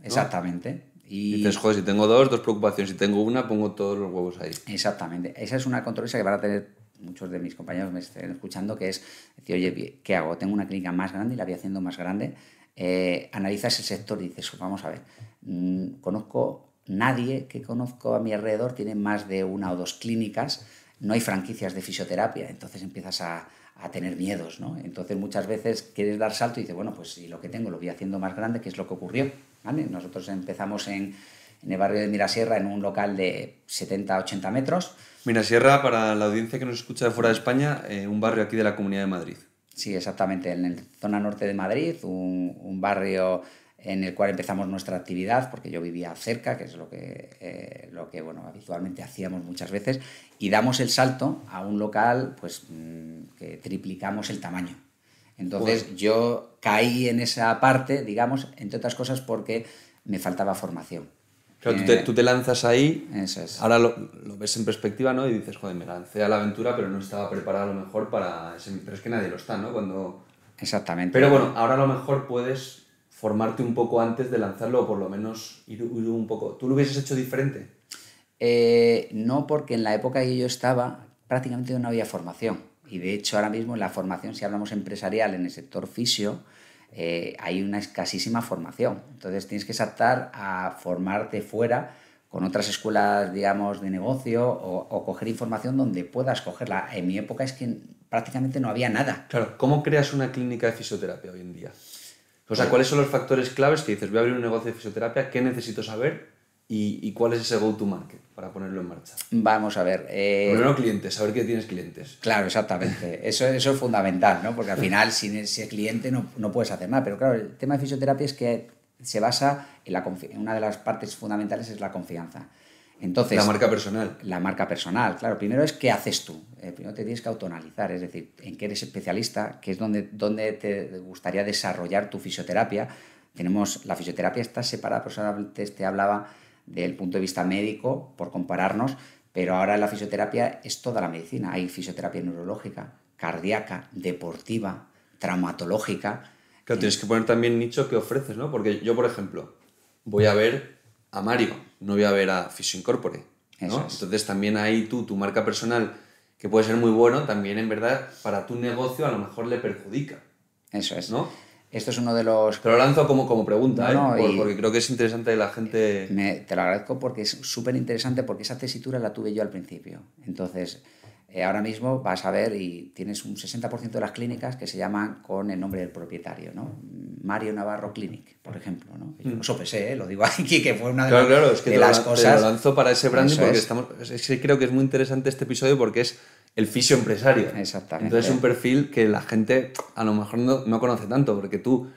Exactamente. Y... Dices, joder, si tengo dos, dos preocupaciones. Si tengo una, pongo todos los huevos ahí. Exactamente. Esa es una controversia que van a tener muchos de mis compañeros me estén escuchando, que es oye, ¿qué hago? Tengo una clínica más grande y la voy haciendo más grande. Eh, analizas el sector y dices, vamos a ver, mm, conozco nadie que conozco a mi alrededor tiene más de una o dos clínicas, no hay franquicias de fisioterapia, entonces empiezas a, tener miedos, ¿no? Entonces muchas veces quieres dar salto y dices, bueno, pues si lo que tengo lo voy haciendo más grande, que es lo que ocurrió nosotros empezamos en, el barrio de Mirasierra, en un local de 70-80 metros. Mirasierra, para la audiencia que nos escucha de fuera de España, eh, un barrio aquí de la Comunidad de Madrid. Sí, exactamente, en la zona norte de Madrid, un, barrio en el cual empezamos nuestra actividad, porque yo vivía cerca, que es lo que, eh, lo que bueno, habitualmente hacíamos muchas veces, y damos el salto a un local pues, mm, que triplicamos el tamaño. Entonces pues yo caí en esa parte, digamos, entre otras cosas porque me faltaba formación. Pero eh, tú, te, lanzas ahí, ahora lo, ves en perspectiva, ¿no? Y dices, joder, me lancé a la aventura, pero no estaba preparado a lo mejor para ese... Pero es que nadie lo está, ¿no? Cuando... Exactamente. Pero bueno, ahora a lo mejor puedes formarte un poco antes de lanzarlo, o por lo menos ir, un poco... ¿Tú lo hubieses hecho diferente? Eh, no, porque en la época que yo estaba prácticamente no había formación. Y de hecho ahora mismo en la formación, si hablamos empresarial en el sector fisio, eh, hay una escasísima formación. Entonces tienes que saltar a formarte fuera con otras escuelas, digamos, de negocio o, coger información donde puedas cogerla. En mi época es que prácticamente no había nada. Claro, ¿cómo creas una clínica de fisioterapia hoy en día? O sea, pues ¿cuáles son los factores claves que dices, voy a abrir un negocio de fisioterapia, qué necesito saber ¿Y, cuál es ese go-to-market para ponerlo en marcha? Vamos a ver. Eh... Primero clientes, saber que tienes clientes. Claro, exactamente. Eso, eso es fundamental, ¿no? Porque al final, sin ese cliente no, puedes hacer nada. Pero claro, el tema de fisioterapia es que se basa en la una de las partes fundamentales es la confianza. Entonces, la marca personal. La marca personal, claro. Primero es qué haces tú. Eh, primero te tienes que autoanalizar, es decir, en qué eres especialista, qué es donde, donde te gustaría desarrollar tu fisioterapia. Tenemos, la fisioterapia está separada, por eso antes te hablaba del punto de vista médico, por compararnos, pero ahora la fisioterapia es toda la medicina. Hay fisioterapia neurológica, cardíaca, deportiva, traumatológica. Claro, tienes que poner también nicho que ofreces, ¿no? Porque yo, por ejemplo, voy a ver a Mario, no voy a ver a Fisio Incorpore. Entonces también ahí tú, tu marca personal, que puede ser muy bueno, también en verdad para tu negocio a lo mejor le perjudica. Eso es. ¿no? Esto es uno de los... Te lo lanzo como, como pregunta, ¿eh? porque creo que es interesante la gente... te lo agradezco porque es súper interesante porque esa tesitura la tuve yo al principio. Entonces, eh, ahora mismo vas a ver y tienes un 60% de las clínicas que se llaman con el nombre del propietario, ¿no? Mario Navarro Clinic, por ejemplo, ¿no? Yo mm. pensé, ¿eh? lo digo aquí, que fue una de, las, claro, que cosas... lo lanzo para ese branding porque estamos... creo que es muy interesante este episodio porque es el fisio empresario. Exactamente. Entonces es un perfil que la gente a lo mejor no, no conoce tanto, porque tú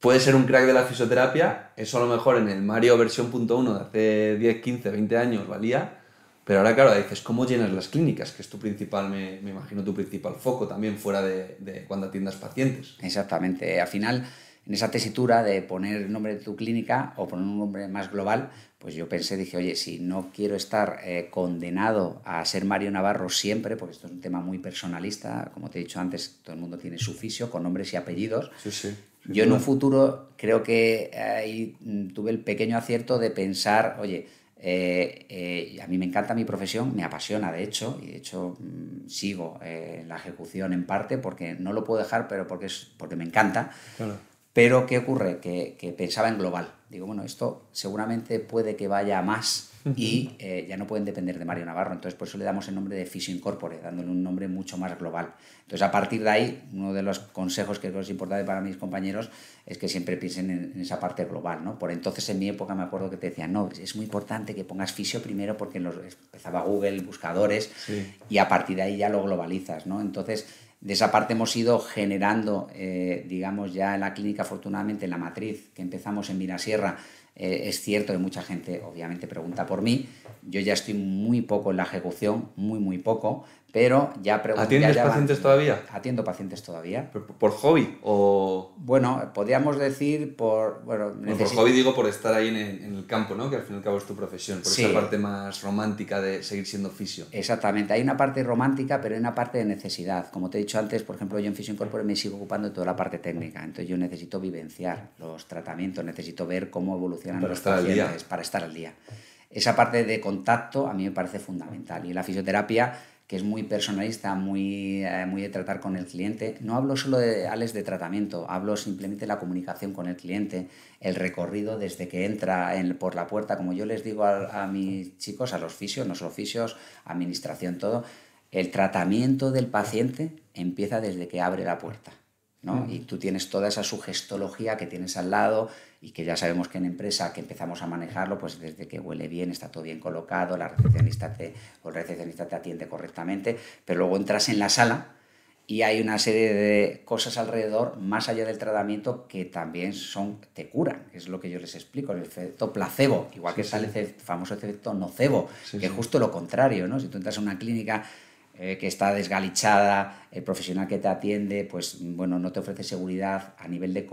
puedes ser un crack de la fisioterapia, eso a lo mejor en el Mario versión .1 de hace 10, 15, 20 años valía, pero ahora, claro, dices, ¿cómo llenas las clínicas? Que es tu principal, me, imagino, tu principal foco también fuera de, de, cuando atiendas pacientes. Exactamente. Al final, en esa tesitura de poner el nombre de tu clínica o poner un nombre más global, pues yo pensé, dije, oye, si no quiero estar eh, condenado a ser Mario Navarro siempre, porque esto es un tema muy personalista, como te he dicho antes, todo el mundo tiene su fisio con nombres y apellidos. yo en un futuro creo que eh, ahí mm, tuve el pequeño acierto de pensar, oye, eh, a mí me encanta mi profesión, me apasiona de hecho, y de hecho mm, sigo la ejecución en parte porque no lo puedo dejar, pero porque, es, porque me encanta. Claro pero ¿qué ocurre? Que, pensaba en global. Digo, bueno, esto seguramente puede que vaya más y eh, ya no pueden depender de Mario Navarro. Entonces, por eso le damos el nombre de Fisio Incorpore, dándole un nombre mucho más global. Entonces, a partir de ahí, uno de los consejos que es importante para mis compañeros es que siempre piensen en, esa parte global. ¿no? Por entonces, en mi época, me acuerdo que te decían, no, es muy importante que pongas Fisio primero porque empezaba Google, buscadores, y a partir de ahí ya lo globalizas. ¿no? Entonces, de esa parte hemos ido generando, eh, digamos, ya en la clínica, afortunadamente, en la matriz, que empezamos en Mirasierra, eh, es cierto que mucha gente, obviamente, pregunta por mí. Yo ya estoy muy poco en la ejecución, muy, muy poco, pero ya pregunté. ¿Atiendes pacientes todavía? Atiendo pacientes todavía. ¿Por, hobby o...? Bueno, podríamos decir por... Bueno, por hobby digo por estar ahí en, el campo, ¿no? Que al fin y al cabo es tu profesión, por esa parte más romántica de seguir siendo fisio. Exactamente, hay una parte romántica, pero hay una parte de necesidad. Como te he dicho antes, por ejemplo, yo en Fisio Incorpore me sigo ocupando de toda la parte técnica, entonces yo necesito vivenciar los tratamientos, necesito ver cómo evolucionan para los pacientes para estar al día. Esa parte de contacto a mí me parece fundamental y la fisioterapia que es muy personalista, muy, eh, muy de tratar con el cliente. No hablo solo de ales de tratamiento, hablo simplemente de la comunicación con el cliente, el recorrido desde que entra por la puerta, como yo les digo a, mis chicos, a los fisios, solo oficios, administración, todo, el tratamiento del paciente empieza desde que abre la puerta. ¿no? Y tú tienes toda esa sugestología que tienes al lado, y que ya sabemos que en empresa que empezamos a manejarlo, pues desde que huele bien, está todo bien colocado, la recepcionista te, el recepcionista te atiende correctamente, pero luego entras en la sala y hay una serie de cosas alrededor, más allá del tratamiento, que también son, te curan, es lo que yo les explico, el efecto placebo, igual que sale el famoso efecto nocebo, que es justo lo contrario, ¿no? Si tú entras a una clínica eh, que está desgalichada, el profesional que te atiende, pues bueno, no te ofrece seguridad a nivel de,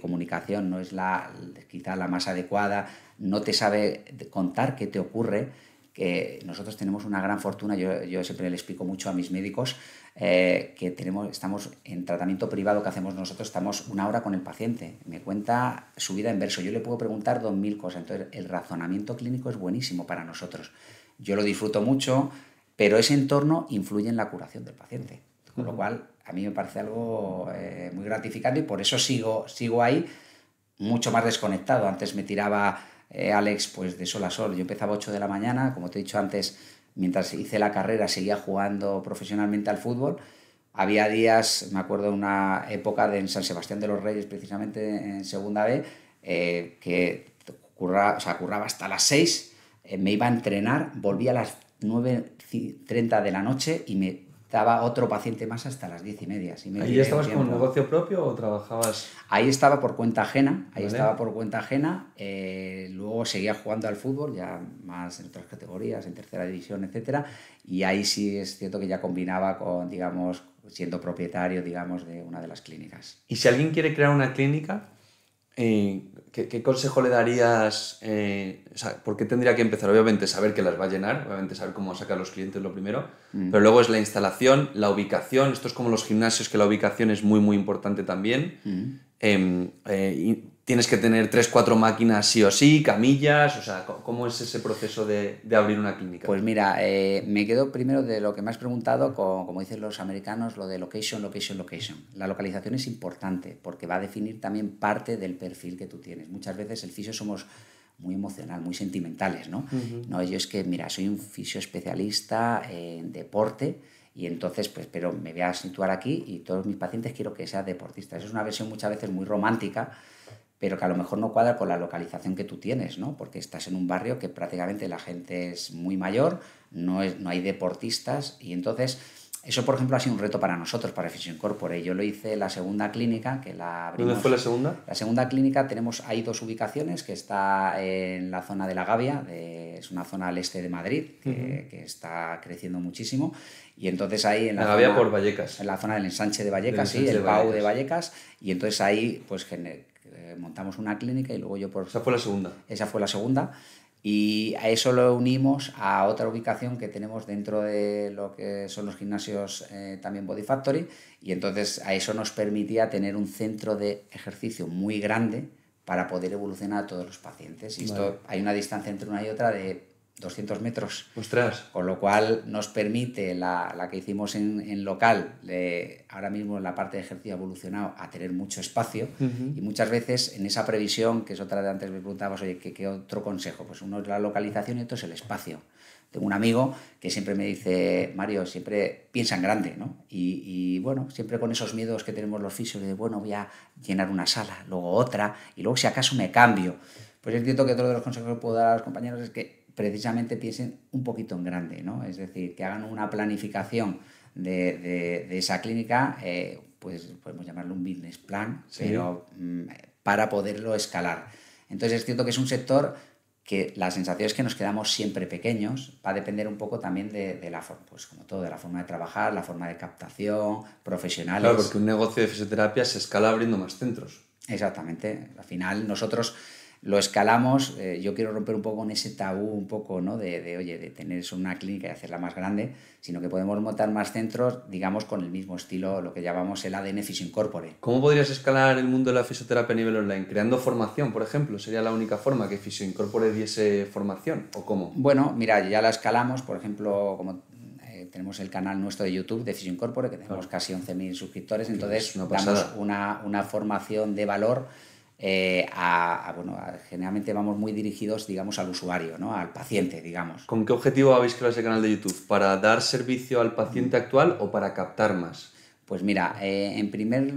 comunicación, no es la, quizá la más adecuada, no te sabe contar qué te ocurre, que nosotros tenemos una gran fortuna, yo, siempre le explico mucho a mis médicos, eh, que tenemos, estamos en tratamiento privado que hacemos nosotros, estamos una hora con el paciente, me cuenta su vida en verso, yo le puedo preguntar dos mil cosas, entonces el razonamiento clínico es buenísimo para nosotros. Yo lo disfruto mucho, pero ese entorno influye en la curación del paciente. Con lo cual, a mí me parece algo eh, muy gratificante y por eso sigo, sigo ahí mucho más desconectado. Antes me tiraba eh, Alex pues de sol a sol. Yo empezaba 8 de la mañana, como te he dicho antes, mientras hice la carrera seguía jugando profesionalmente al fútbol. Había días, me acuerdo de una época en San Sebastián de los Reyes, precisamente en Segunda B, eh, que curraba, o sea, curraba hasta las 6, me iba a entrenar, volvía a las 9 30 de la noche y me daba otro paciente más hasta las diez y media. me ¿Ahí estabas un negocio propio o trabajabas? Ahí estaba por cuenta ajena, ahí estaba por cuenta ajena. Eh, luego seguía jugando al fútbol, ya más en otras categorías, en tercera división, etcétera. Y ahí sí es cierto que ya combinaba con, digamos, siendo propietario, digamos, de una de las clínicas. ¿Y si alguien quiere crear una clínica, eh, ¿qué, consejo le darías? Eh, o sea, ¿por qué tendría que empezar? Obviamente saber que las va a llenar, obviamente saber cómo sacar los clientes lo primero, mm. pero luego es la instalación, la ubicación, esto es como los gimnasios, que la ubicación es muy, muy importante también. Mm. Em, eh, tienes que tener tres, cuatro máquinas sí o sí, camillas, o sea, ¿cómo es ese proceso de, de abrir una clínica? Pues mira, eh, me quedo primero de lo que me has preguntado, con, como dicen los americanos, lo de location, location, location. La localización es importante porque va a definir también parte del perfil que tú tienes. Muchas veces el fisio somos muy emocional, muy sentimentales, ¿no? No, yo es que, mira, soy un fisio especialista en deporte, y entonces pues pero me voy a situar aquí y todos mis pacientes quiero que sean deportistas es una versión muchas veces muy romántica pero que a lo mejor no cuadra con la localización que tú tienes, ¿no? Porque estás en un barrio que prácticamente la gente es muy mayor, no, es, no hay deportistas y entonces eso, por ejemplo, ha sido un reto para nosotros, para Fusion Corpore. Yo lo hice la segunda clínica, que la ¿Dónde fue la segunda? La segunda clínica tenemos, hay dos ubicaciones, que está en la zona de La Gavia, es una zona al este de Madrid, que, está creciendo muchísimo. Y entonces ahí en la, Gavia por Vallecas. En la zona del ensanche de Vallecas, y sí, el Bau de Vallecas. Y entonces ahí, pues, eh, montamos una clínica y luego yo por... Esa fue la segunda. Esa fue la segunda. Y a eso lo unimos a otra ubicación que tenemos dentro de lo que son los gimnasios eh, también Body Factory. Y entonces a eso nos permitía tener un centro de ejercicio muy grande para poder evolucionar a todos los pacientes. Y esto hay una distancia entre una y otra de 200 metros. Ostras. Con lo cual nos permite la, la que hicimos en, en local, ahora mismo en la parte de ejercicio ha evolucionado a tener mucho espacio y muchas veces en esa previsión, que es otra de antes me preguntabas, oye, ¿qué, ¿qué, otro consejo? Pues uno es la localización y otro es el espacio. Tengo un amigo que siempre me dice, Mario, siempre piensa en grande, ¿no? Y, y bueno, siempre con esos miedos que tenemos los fisios de, bueno, voy a llenar una sala, luego otra, y luego si acaso me cambio. Pues es cierto que otro de los consejos que puedo dar a los compañeros es que precisamente piensen un poquito en grande, ¿no? Es decir, que hagan una planificación de, esa clínica, eh, pues podemos llamarlo un business plan, pero mm, para poderlo escalar. Entonces es cierto que es un sector que la sensación es que nos quedamos siempre pequeños, va a depender un poco también de, de la forma, pues como todo, de la forma de trabajar, la forma de captación, profesionales. Claro, porque un negocio de fisioterapia se escala abriendo más centros. Exactamente. Al final nosotros lo escalamos, eh, yo quiero romper un poco con ese tabú, un poco, ¿no? De, de, oye, de tener una clínica y hacerla más grande, sino que podemos montar más centros, digamos, con el mismo estilo, lo que llamamos el ADN Fisioincorpore. ¿Cómo podrías escalar el mundo de la fisioterapia a nivel online? ¿Creando formación, por ejemplo? ¿Sería la única forma que Fisioincorpore diese formación? ¿O cómo? Bueno, mira, ya la escalamos, por ejemplo, como eh, tenemos el canal nuestro de YouTube de Fisio Incorpore, que tenemos casi 11.000 suscriptores, entonces damos una, una, formación de valor eh, a, bueno, generalmente vamos muy dirigidos, digamos, al usuario, ¿no? Al paciente, digamos. ¿Con qué objetivo habéis creado ese canal de YouTube? ¿Para dar servicio al paciente actual o para captar más? Pues mira, eh, en primer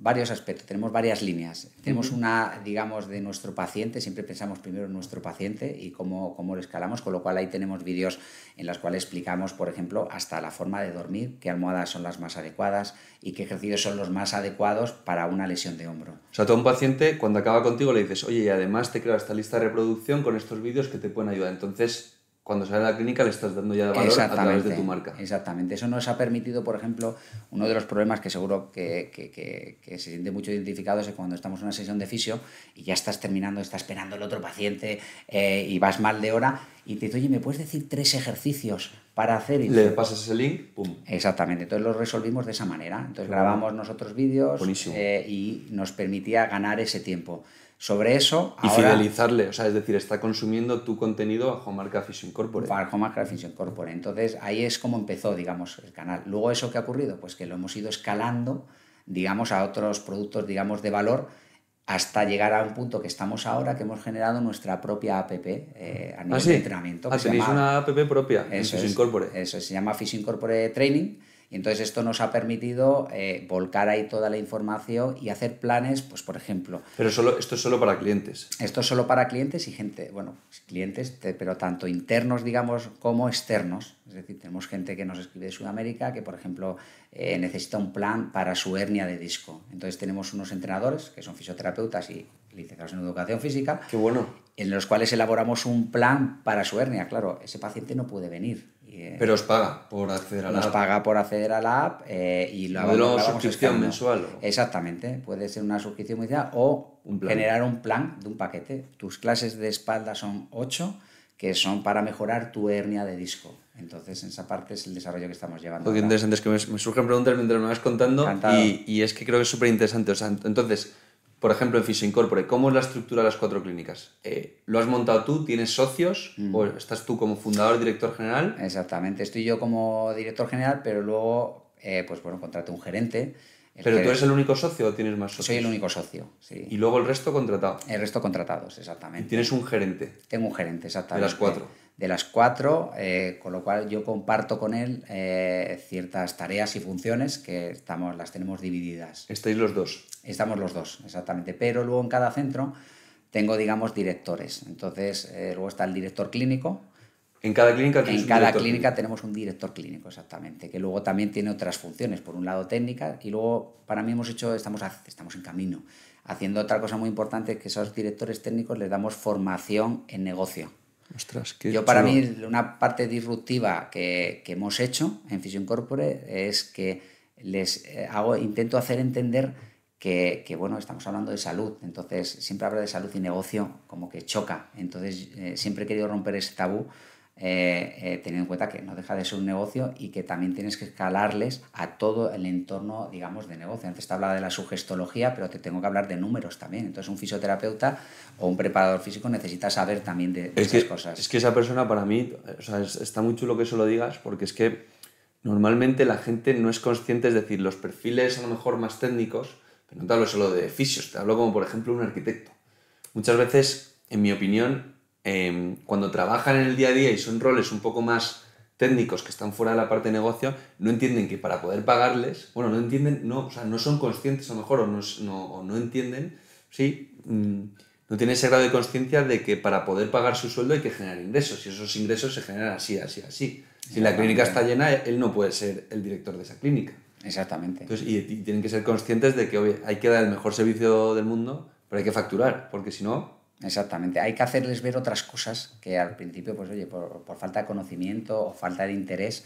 varios aspectos, tenemos varias líneas. Tenemos una, digamos, de nuestro paciente, siempre pensamos primero en nuestro paciente y cómo, cómo lo escalamos, con lo cual ahí tenemos vídeos en los cuales explicamos, por ejemplo, hasta la forma de dormir, qué almohadas son las más adecuadas y qué ejercicios son los más adecuados para una lesión de hombro. O sea, todo un paciente cuando acaba contigo le dices, oye, y además te creo esta lista de reproducción con estos vídeos que te pueden ayudar. Entonces, cuando sale a la clínica le estás dando ya valor a través de tu marca. Exactamente. Eso nos ha permitido, por ejemplo, uno de los problemas que seguro que, que, que, se siente mucho identificado es que cuando estamos en una sesión de fisio y ya estás terminando, estás esperando el otro paciente eh, y vas mal de hora y te dice, oye, ¿me puedes decir tres ejercicios para hacer? Y Le pasas ese link, pum. Exactamente, entonces lo resolvimos de esa manera. Entonces grabamos nosotros vídeos eh, y nos permitía ganar ese tiempo sobre eso. Y fidelizarle, o sea, es decir, está consumiendo tu contenido a marca Fishing Corporate. Bajo marca Fishing Entonces, ahí es como empezó, digamos, el canal. Luego, ¿eso que ha ocurrido? Pues que lo hemos ido escalando, digamos, a otros productos, digamos, de valor, hasta llegar a un punto que estamos ahora, que hemos generado nuestra propia app eh, a ah, nivel de entrenamiento. Ah, tenéis una app propia, eso se llama Fishing Corporate Training y entonces esto nos ha permitido eh, volcar ahí toda la información y hacer planes, pues por ejemplo... Pero solo, esto es solo para clientes. Esto es solo para clientes y gente, bueno, clientes, pero tanto internos, digamos, como externos. Es decir, tenemos gente que nos escribe de Sudamérica que, por ejemplo, eh, necesita un plan para su hernia de disco. Entonces tenemos unos entrenadores que son fisioterapeutas y licenciados en educación física. Qué bueno. En los cuales elaboramos un plan para su hernia. Claro, ese paciente no puede venir pero os paga por acceder a la app. Os paga por acceder a la app eh, y la, Modelo suscripción mensual. Exactamente, puede ser una suscripción mensual o generar un plan de un paquete. Tus clases de espalda son 8, que son para mejorar tu hernia de disco. Entonces, en esa parte es el desarrollo que estamos llevando. interesante, es que me, surgen preguntas mientras me vas contando y, y, es que creo que es súper interesante. O sea, entonces, por ejemplo, en Fisincorpore, ¿cómo es la estructura de las cuatro clínicas? Eh, ¿Lo has montado tú? ¿Tienes socios? Mm. ¿O estás tú como fundador, director general? Exactamente, estoy yo como director general, pero luego, eh, pues bueno, contrate un gerente. ¿Pero tú eres el único socio o tienes más socios? Soy el único socio, sí. ¿Y luego el resto contratado? El resto contratados, exactamente. tienes un gerente? Tengo un gerente, exactamente. De las cuatro de las cuatro, eh, con lo cual yo comparto con él eh, ciertas tareas y funciones que estamos, las tenemos divididas. ¿Estáis los dos? Estamos los dos, exactamente. Pero luego en cada centro tengo, digamos, directores. Entonces, eh, luego está el director clínico. En cada clínica En cada clínica tenemos un director clínico, exactamente, que luego también tiene otras funciones, por un lado técnica y luego para mí hemos hecho, estamos, estamos en camino, haciendo otra cosa muy importante, que esos directores técnicos les damos formación en negocio. Yo para mí una parte disruptiva que, hemos hecho en Fusion Corpore es que les eh, hago, intento hacer entender que, bueno, estamos hablando de salud, entonces siempre hablo de salud y negocio como que choca, entonces eh, siempre he querido romper ese tabú eh, eh, teniendo en cuenta que no deja de ser un negocio y que también tienes que escalarles a todo el entorno, digamos, de negocio. Antes te hablaba de la sugestología, pero te tengo que hablar de números también. Entonces, un fisioterapeuta o un preparador físico necesita saber también de, esas cosas. Es que esa persona, para mí, está muy chulo que eso lo digas, porque es que normalmente la gente no es consciente, es decir, los perfiles a lo mejor más técnicos, pero no te hablo solo de fisios, te hablo como, por ejemplo, un arquitecto. Muchas veces, en mi opinión, Em, cuando trabajan en el día a día y son roles un poco más técnicos que están fuera de la parte de negocio, no entienden que para poder pagarles, bueno, no entienden, no, o sea, no son conscientes a lo mejor o no, entienden, sí, mm, no tienen ese grado de conciencia de que para poder pagar su sueldo hay que generar ingresos y esos ingresos se generan así, así, así. Si la clínica está llena, él no puede ser el director de esa clínica. Exactamente. Entonces, y, tienen que ser conscientes de que hay que dar el mejor servicio del mundo, pero hay que facturar, porque si no, Exactamente. Hay que hacerles ver otras cosas que al principio, pues oye, por, falta de conocimiento o falta de interés,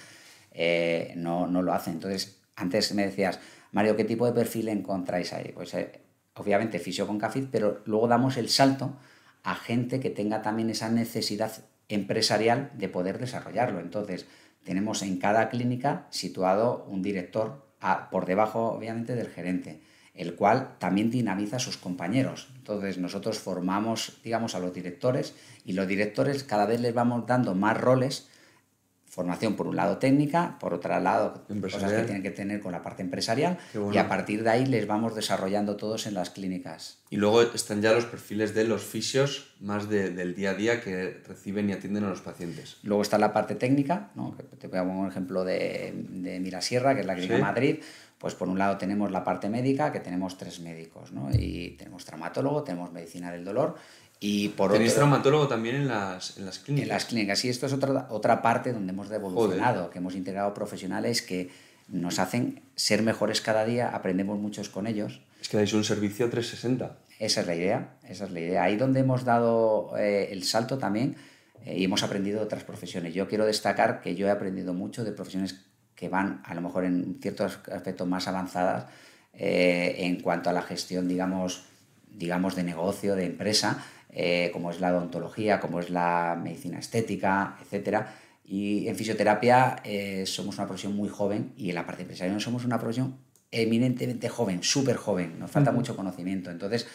eh, no, lo hacen. Entonces, antes me decías, Mario, ¿qué tipo de perfil encontráis ahí? Pues eh, obviamente fisio con CAFID, pero luego damos el salto a gente que tenga también esa necesidad empresarial de poder desarrollarlo. Entonces, tenemos en cada clínica situado un director por debajo, obviamente, del gerente el cual también dinamiza a sus compañeros. Entonces nosotros formamos, digamos, a los directores y los directores cada vez les vamos dando más roles, formación por un lado técnica, por otro lado cosas que tienen que tener con la parte empresarial y a partir de ahí les vamos desarrollando todos en las clínicas. Y luego están ya los perfiles de los fisios más del día a día que reciben y atienden a los pacientes. Luego está la parte técnica, ¿no? te voy a un ejemplo de, de Mirasierra, que es la clínica Madrid, pues por un lado tenemos la parte médica, que tenemos tres médicos, ¿no? Y tenemos traumatólogo, tenemos medicina del dolor y por ¿Tenéis traumatólogo también en las, las clínicas? En las clínicas, y esto es otra, otra parte donde hemos evolucionado, que hemos integrado profesionales que nos hacen ser mejores cada día, aprendemos muchos con ellos. Es que dais un servicio 360. Esa es la idea, esa es la idea. Ahí donde hemos dado eh, el salto también eh, y hemos aprendido otras profesiones. Yo quiero destacar que yo he aprendido mucho de profesiones que van a lo mejor en ciertos aspectos más avanzadas eh, en cuanto a la gestión, digamos, digamos de negocio, de empresa, eh, como es la odontología, como es la medicina estética, etc. Y en fisioterapia eh, somos una profesión muy joven y en la parte empresarial somos una profesión eminentemente joven, súper joven, nos falta mucho conocimiento. Entonces,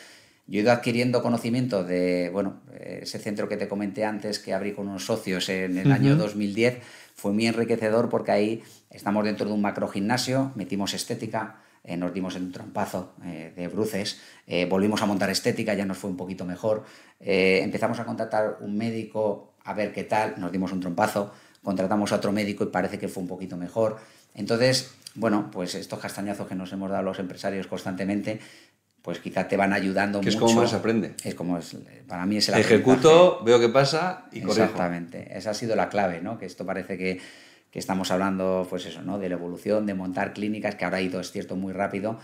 yo he ido adquiriendo conocimiento de, bueno, ese centro que te comenté antes que abrí con unos socios en el año 2010 fue muy enriquecedor porque ahí estamos dentro de un macro gimnasio, metimos estética, eh, nos dimos en un trompazo eh, de bruces, eh, volvimos a montar estética, ya nos fue un poquito mejor, empezamos a contratar un médico a ver qué tal, nos dimos un trompazo, contratamos a otro médico y parece que fue un poquito mejor. Entonces, bueno, pues estos castañazos que nos hemos dado los empresarios constantemente pues quizá te van ayudando que mucho. Es como se aprende. Es como para mí es el Ejecuto, veo qué pasa y corrijo. Exactamente. Esa ha sido la clave, ¿no? Que esto parece que, estamos hablando, pues eso, ¿no? De la evolución, de montar clínicas, que ahora ha ido, es cierto, muy rápido.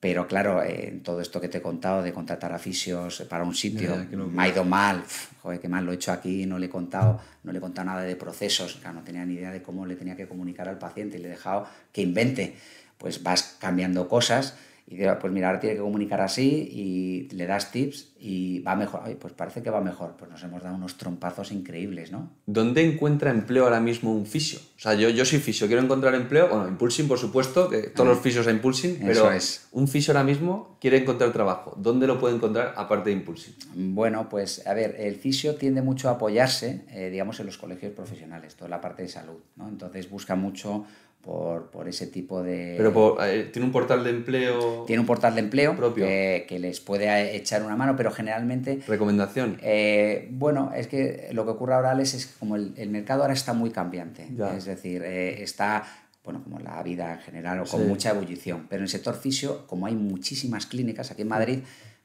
Pero claro, en todo esto que te he contado de contratar a fisios para un sitio, me ha ido mal, joder, qué mal lo he hecho aquí, no le he contado, no le he nada de procesos, no tenía ni idea de cómo le tenía que comunicar al paciente y le he dejado que invente. Pues vas cambiando cosas y pues mira, ahora tiene que comunicar así y le das tips y va mejor. pues parece que va mejor. Pues nos hemos dado unos trompazos increíbles, ¿no? ¿Dónde encuentra empleo ahora mismo un fisio? O sea, yo, yo soy fisio, quiero encontrar empleo. Bueno, Impulsing, por supuesto, que todos los ah, fisios a Impulsing, pero es. un fisio ahora mismo quiere encontrar trabajo. ¿Dónde lo puede encontrar aparte de Impulsing? Bueno, pues a ver, el fisio tiende mucho a apoyarse, eh, digamos, en los colegios profesionales, toda la parte de salud, ¿no? Entonces busca mucho por, ese tipo de... Pero eh, tiene un portal de empleo... Tiene un portal de empleo propio? Que, les puede echar una mano, pero generalmente... Recomendación. Eh, bueno, es que lo que ocurre ahora, Alex, es como el, mercado ahora está muy cambiante, es decir, eh, está bueno, como la vida en general o con mucha ebullición. Pero en el sector fisio, como hay muchísimas clínicas aquí en Madrid,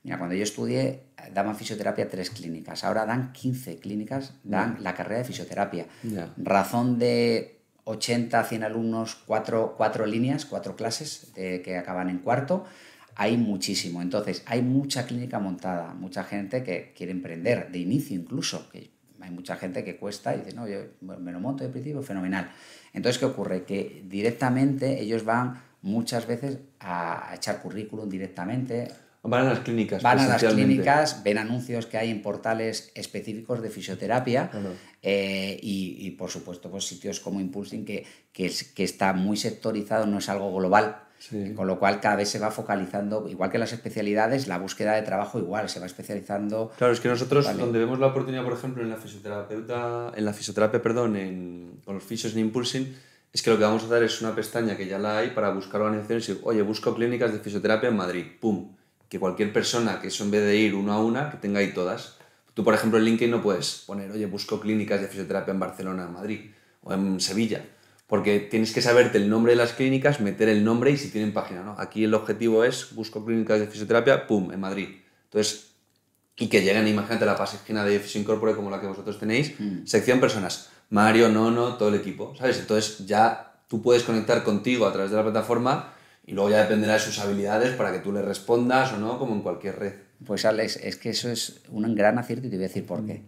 mira, cuando yo estudié daban fisioterapia tres clínicas, ahora dan 15 clínicas, dan la carrera de fisioterapia. Razón de 80, 100 alumnos, cuatro, líneas, cuatro clases que acaban en cuarto, hay muchísimo. Entonces, hay mucha clínica montada, mucha gente que quiere emprender, de inicio incluso, que hay mucha gente que cuesta y dice, no, yo me lo monto de principio, fenomenal. Entonces, ¿qué ocurre? Que directamente ellos van muchas veces a echar currículum directamente, Van a las clínicas. Van a las clínicas, ven anuncios que hay en portales específicos de fisioterapia eh, y, por supuesto, pues sitios como Impulsing, que, que, está muy sectorizado, no es algo global. Con lo cual cada vez se va focalizando, igual que las especialidades, la búsqueda de trabajo igual, se va especializando. Claro, es que nosotros donde vemos la oportunidad, por ejemplo, en la fisioterapeuta, en la fisioterapia, perdón, en, con los fisios en Impulsing, es que lo que vamos a hacer es una pestaña que ya la hay para buscar organizaciones y, oye, busco clínicas de fisioterapia en Madrid, pum que cualquier persona, que eso en vez de ir uno a una, que tenga ahí todas. Tú, por ejemplo, en LinkedIn no puedes poner, oye, busco clínicas de fisioterapia en Barcelona, en Madrid o en Sevilla, porque tienes que saberte el nombre de las clínicas, meter el nombre y si tienen página, ¿no? Aquí el objetivo es busco clínicas de fisioterapia, pum, en Madrid. Entonces, y que lleguen, imagínate, la página de Fisio Incorpore como la que vosotros tenéis, mm. sección personas, Mario, Nono, todo el equipo, ¿sabes? Entonces ya tú puedes conectar contigo a través de la plataforma y luego ya dependerá de sus habilidades para que tú le respondas o no, como en cualquier red. Pues Alex, es que eso es un gran acierto y te voy a decir por qué.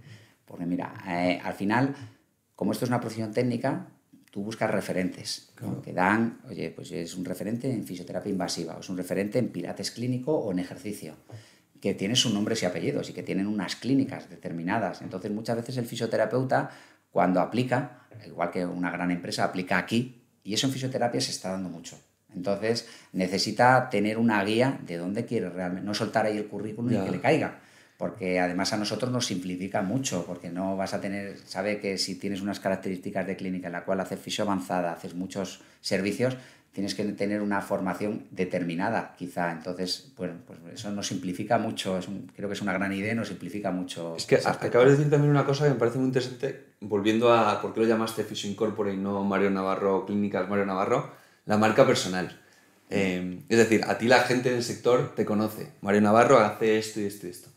Porque mira, eh, al final, como esto es una profesión técnica, tú buscas referentes que dan, oye, pues es un referente en fisioterapia invasiva, o es un referente en pilates clínico o en ejercicio, que tiene sus nombres y apellidos y que tienen unas clínicas determinadas. Entonces, muchas veces el fisioterapeuta, cuando aplica, igual que una gran empresa, aplica aquí, y eso en fisioterapia se está dando mucho. Entonces necesita tener una guía de dónde quiere realmente, no soltar ahí el currículum y que le caiga, porque además a nosotros nos simplifica mucho, porque no vas a tener, sabe que si tienes unas características de clínica en la cual haces fisio avanzada, haces muchos servicios, tienes que tener una formación determinada, quizá. Entonces, pues eso nos simplifica mucho, creo que es una gran idea, nos simplifica mucho. Es que acabas de decir también una cosa que me parece muy interesante, volviendo a por qué lo llamaste Fisio y no Mario Navarro Clínicas Mario Navarro, la marca personal. Em, es decir, a ti la gente del sector te conoce. Mario Navarro hace esto y esto y esto.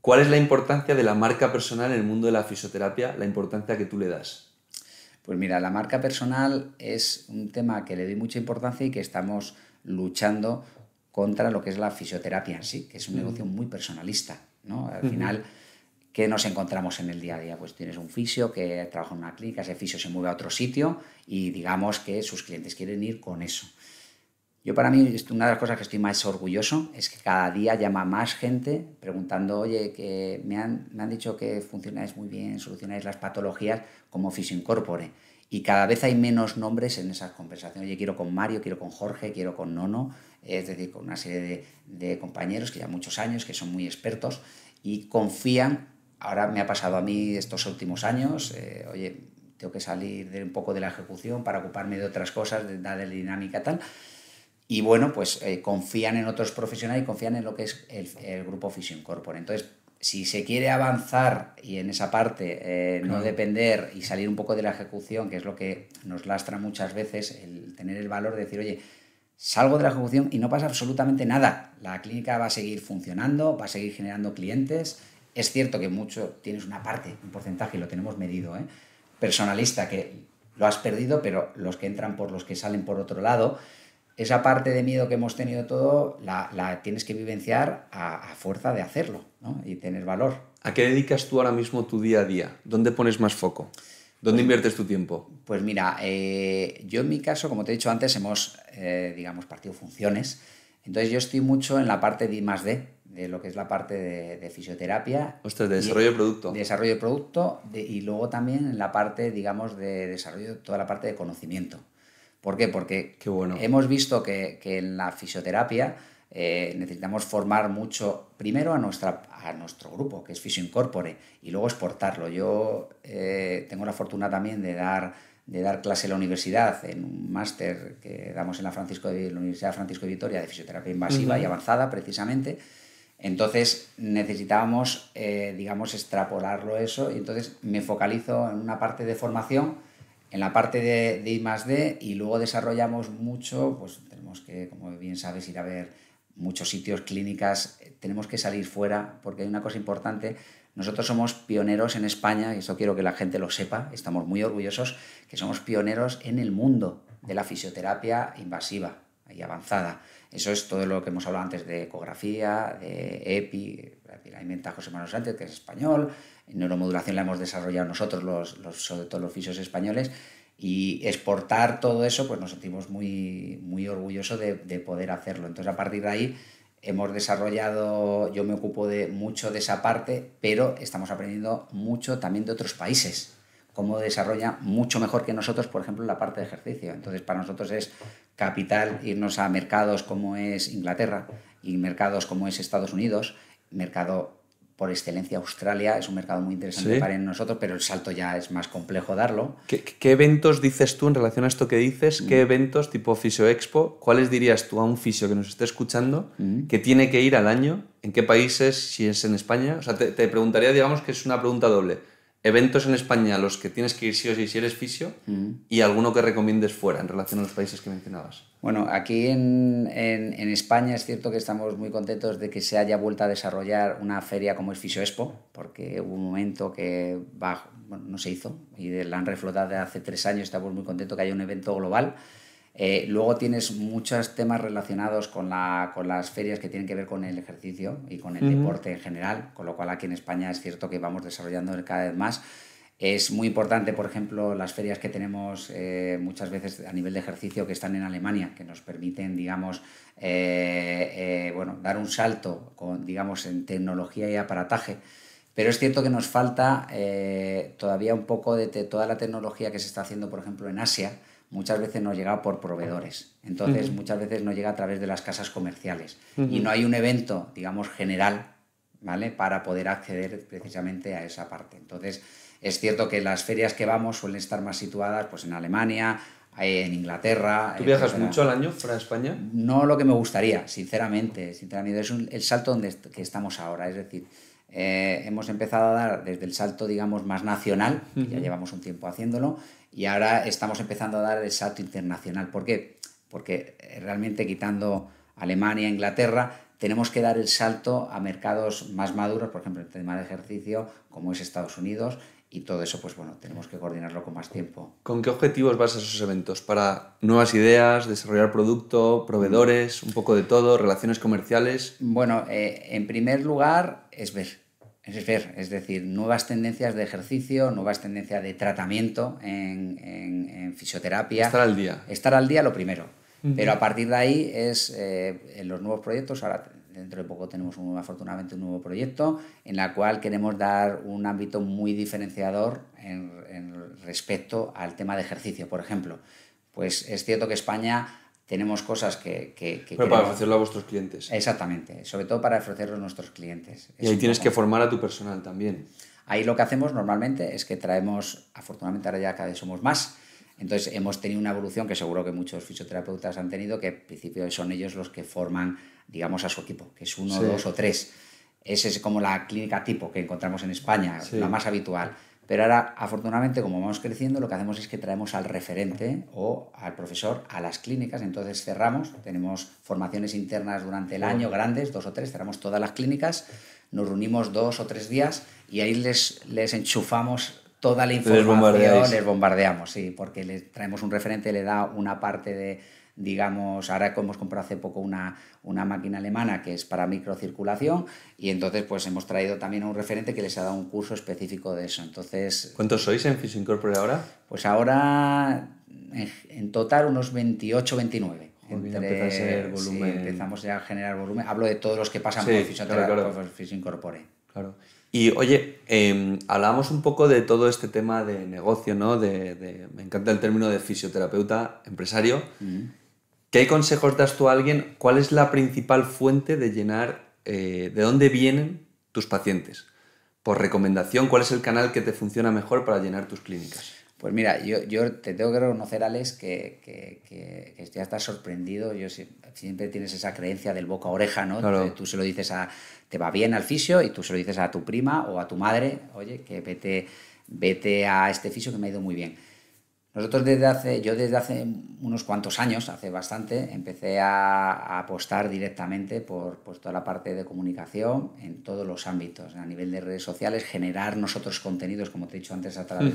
¿Cuál es la importancia de la marca personal en el mundo de la fisioterapia? La importancia que tú le das. Pues mira, la marca personal es un tema que le doy mucha importancia y que estamos luchando contra lo que es la fisioterapia en sí, que es un negocio muy personalista. ¿no? Al final que nos encontramos en el día a día. Pues tienes un fisio que trabaja en una clínica, ese fisio se mueve a otro sitio y digamos que sus clientes quieren ir con eso. Yo para mí una de las cosas que estoy más orgulloso es que cada día llama más gente preguntando, oye, que me han, me han dicho que funcionáis muy bien, solucionáis las patologías como Fisioincorpore incorpore. Y cada vez hay menos nombres en esas conversaciones. Oye, quiero con Mario, quiero con Jorge, quiero con Nono, es decir, con una serie de, de compañeros que ya muchos años, que son muy expertos y confían Ahora me ha pasado a mí estos últimos años, eh, oye, tengo que salir de un poco de la ejecución para ocuparme de otras cosas, de darle dinámica tal. Y bueno, pues eh, confían en otros profesionales y confían en lo que es el, grupo Fission Corporate. Entonces, si se quiere avanzar y en esa parte eh, no depender y salir un poco de la ejecución, que es lo que nos lastra muchas veces, el tener el valor de decir, oye, salgo de la ejecución y no pasa absolutamente nada. La clínica va a seguir funcionando, va a seguir generando clientes es cierto que mucho tienes una parte, un porcentaje, y lo tenemos medido, ¿eh? personalista, que lo has perdido, pero los que entran por los que salen por otro lado, esa parte de miedo que hemos tenido todo, la, tienes que vivenciar a, fuerza de hacerlo y tener valor. ¿A qué dedicas tú ahora mismo tu día a día? ¿Dónde pones más foco? ¿Dónde pues inviertes tu tiempo? Pues mira, eh, yo en mi caso, como te he dicho antes, hemos, eh, digamos, partido funciones. Entonces yo estoy mucho en la parte de I más D, de lo que es la parte de, fisioterapia. Ostras, de desarrollo de producto. desarrollo de producto y luego también en la parte, digamos, de desarrollo, toda la parte de conocimiento. ¿Por qué? Porque hemos visto que, que, en la fisioterapia eh, necesitamos formar mucho, primero a, nuestra, a nuestro grupo, que es Fisioincorpore, y luego exportarlo. Yo eh, tengo la fortuna también de dar de dar clase en la universidad, en un máster que damos en la, Francisco de, la Universidad Francisco de Vitoria de Fisioterapia Invasiva y Avanzada, precisamente, entonces necesitábamos, eh, digamos, extrapolarlo eso y entonces me focalizo en una parte de formación, en la parte de, de I D y luego desarrollamos mucho, pues tenemos que, como bien sabes, ir a ver muchos sitios, clínicas, eh, tenemos que salir fuera porque hay una cosa importante, nosotros somos pioneros en España, y eso quiero que la gente lo sepa, estamos muy orgullosos, que somos pioneros en el mundo de la fisioterapia invasiva y avanzada. Eso es todo lo que hemos hablado antes de ecografía, de EPI, la inventa José Manuel Sánchez, que es español, en neuromodulación la hemos desarrollado nosotros, los, sobre todo los fisios españoles, y exportar todo eso, pues nos sentimos muy, muy orgullosos de, de poder hacerlo. Entonces, a partir de ahí, hemos desarrollado, yo me ocupo de mucho de esa parte, pero estamos aprendiendo mucho también de otros países cómo desarrolla mucho mejor que nosotros, por ejemplo, la parte de ejercicio. Entonces, para nosotros es capital irnos a mercados como es Inglaterra y mercados como es Estados Unidos, mercado por excelencia Australia, es un mercado muy interesante para nosotros, pero el salto ya es más complejo darlo. ¿Qué, eventos dices tú en relación a esto que dices? ¿Qué mm. eventos tipo Fisio Expo? ¿Cuáles dirías tú a un fisio que nos esté escuchando mm. que tiene que ir al año? ¿En qué países? Si es en España. O sea, te, te preguntaría, digamos que es una pregunta doble eventos en España los que tienes que ir sí o sí si eres fisio mm. y alguno que recomiendes fuera en relación a los países que mencionabas. Bueno, aquí en, en, España es cierto que estamos muy contentos de que se haya vuelto a desarrollar una feria como es Expo porque hubo un momento que no se hizo y la han reflotado hace tres años estamos muy contentos que haya un evento global eh, luego tienes muchos temas relacionados con, las ferias que tienen que ver con el ejercicio y con el deporte en general, con lo cual aquí en España es cierto que vamos desarrollando cada vez más. Es muy importante, por ejemplo, las ferias que tenemos eh, muchas veces a nivel de ejercicio que están en Alemania, que nos permiten, digamos, eh, dar un salto, digamos, en tecnología y aparataje. Pero es cierto que nos falta todavía un poco de toda la tecnología que se está haciendo, por ejemplo, en Asia, muchas veces no llega por proveedores. Entonces, muchas veces no llega a través de las casas comerciales. Y no hay un evento, digamos, general, ¿vale? Para poder acceder precisamente a esa parte. Entonces, es cierto que las ferias que vamos suelen estar más situadas pues, en Alemania, en Inglaterra. ¿Tú viajas mucho al año fuera España? No lo que me gustaría, sinceramente. sinceramente es el salto donde que estamos ahora. Es decir, eh, hemos empezado a dar desde el salto, digamos, más nacional, ya llevamos un tiempo haciéndolo, y ahora estamos empezando a dar el salto internacional. ¿Por qué? Porque eh, realmente quitando Alemania, e Inglaterra, tenemos que dar el salto a mercados más maduros, por ejemplo, el tema de ejercicio, como es Estados Unidos, y todo eso, pues bueno, tenemos que coordinarlo con más tiempo. ¿Con qué objetivos vas a esos eventos? ¿Para nuevas ideas, desarrollar producto, proveedores, un poco de todo, relaciones comerciales? Bueno, eh, en primer lugar es ver es decir, es decir, nuevas tendencias de ejercicio, nuevas tendencias de tratamiento en, fisioterapia. Estar al día. Estar al día lo primero. Pero a partir de ahí es eh, en los nuevos proyectos. Ahora dentro de poco tenemos afortunadamente un nuevo proyecto en la cual queremos dar un ámbito muy diferenciador en respecto al tema de ejercicio, por ejemplo. Pues es cierto que España tenemos cosas que... que, Pero para ofrecerlo a vuestros clientes. Exactamente, sobre todo para ofrecerlo a nuestros clientes. Y ahí tienes que formar a tu personal también. Ahí lo que hacemos normalmente es que traemos, afortunadamente ahora ya cada vez somos más, entonces hemos tenido una evolución que seguro que muchos fisioterapeutas han tenido, que al principio son ellos los que forman, digamos, a su equipo, que es uno, dos o tres. Esa es como la clínica tipo que encontramos en España, la más habitual. Pero ahora, afortunadamente, como vamos creciendo, lo que hacemos es que traemos al referente o al profesor a las clínicas, entonces cerramos, tenemos formaciones internas durante el año, grandes, dos o tres, cerramos todas las clínicas, nos reunimos dos o tres días y ahí les, les enchufamos toda la información, les, bombardeamos, sí, porque les traemos un referente, le da una parte de digamos, ahora hemos comprado hace poco una, una máquina alemana que es para microcirculación y entonces pues hemos traído también a un referente que les ha dado un curso específico de eso. Entonces, ¿Cuántos sois en fisi ahora? Pues ahora en, total unos 28, 29. empezamos ya a generar volumen. Hablo de todos los que pasan por fisioterapia, Y oye, eh, em, hablábamos un poco de todo este tema de negocio, ¿no? De, me encanta el término de fisioterapeuta empresario. ¿Qué consejos das tú a alguien? ¿Cuál es la principal fuente de llenar, eh, de dónde vienen tus pacientes? Por recomendación, ¿cuál es el canal que te funciona mejor para llenar tus clínicas? Pues mira, yo, te tengo que reconocer, Alex, que, ya estás sorprendido. Yo siempre, tienes esa creencia del boca a oreja, ¿no? Tú, se lo dices a. Te va bien al fisio y tú se lo dices a tu prima o a tu madre, oye, que vete, vete a este fisio que me ha ido muy bien nosotros desde hace, yo desde hace unos cuantos años, hace bastante, empecé a, apostar directamente por pues, toda la parte de comunicación en todos los ámbitos, a nivel de redes sociales, generar nosotros contenidos, como te he dicho antes, a través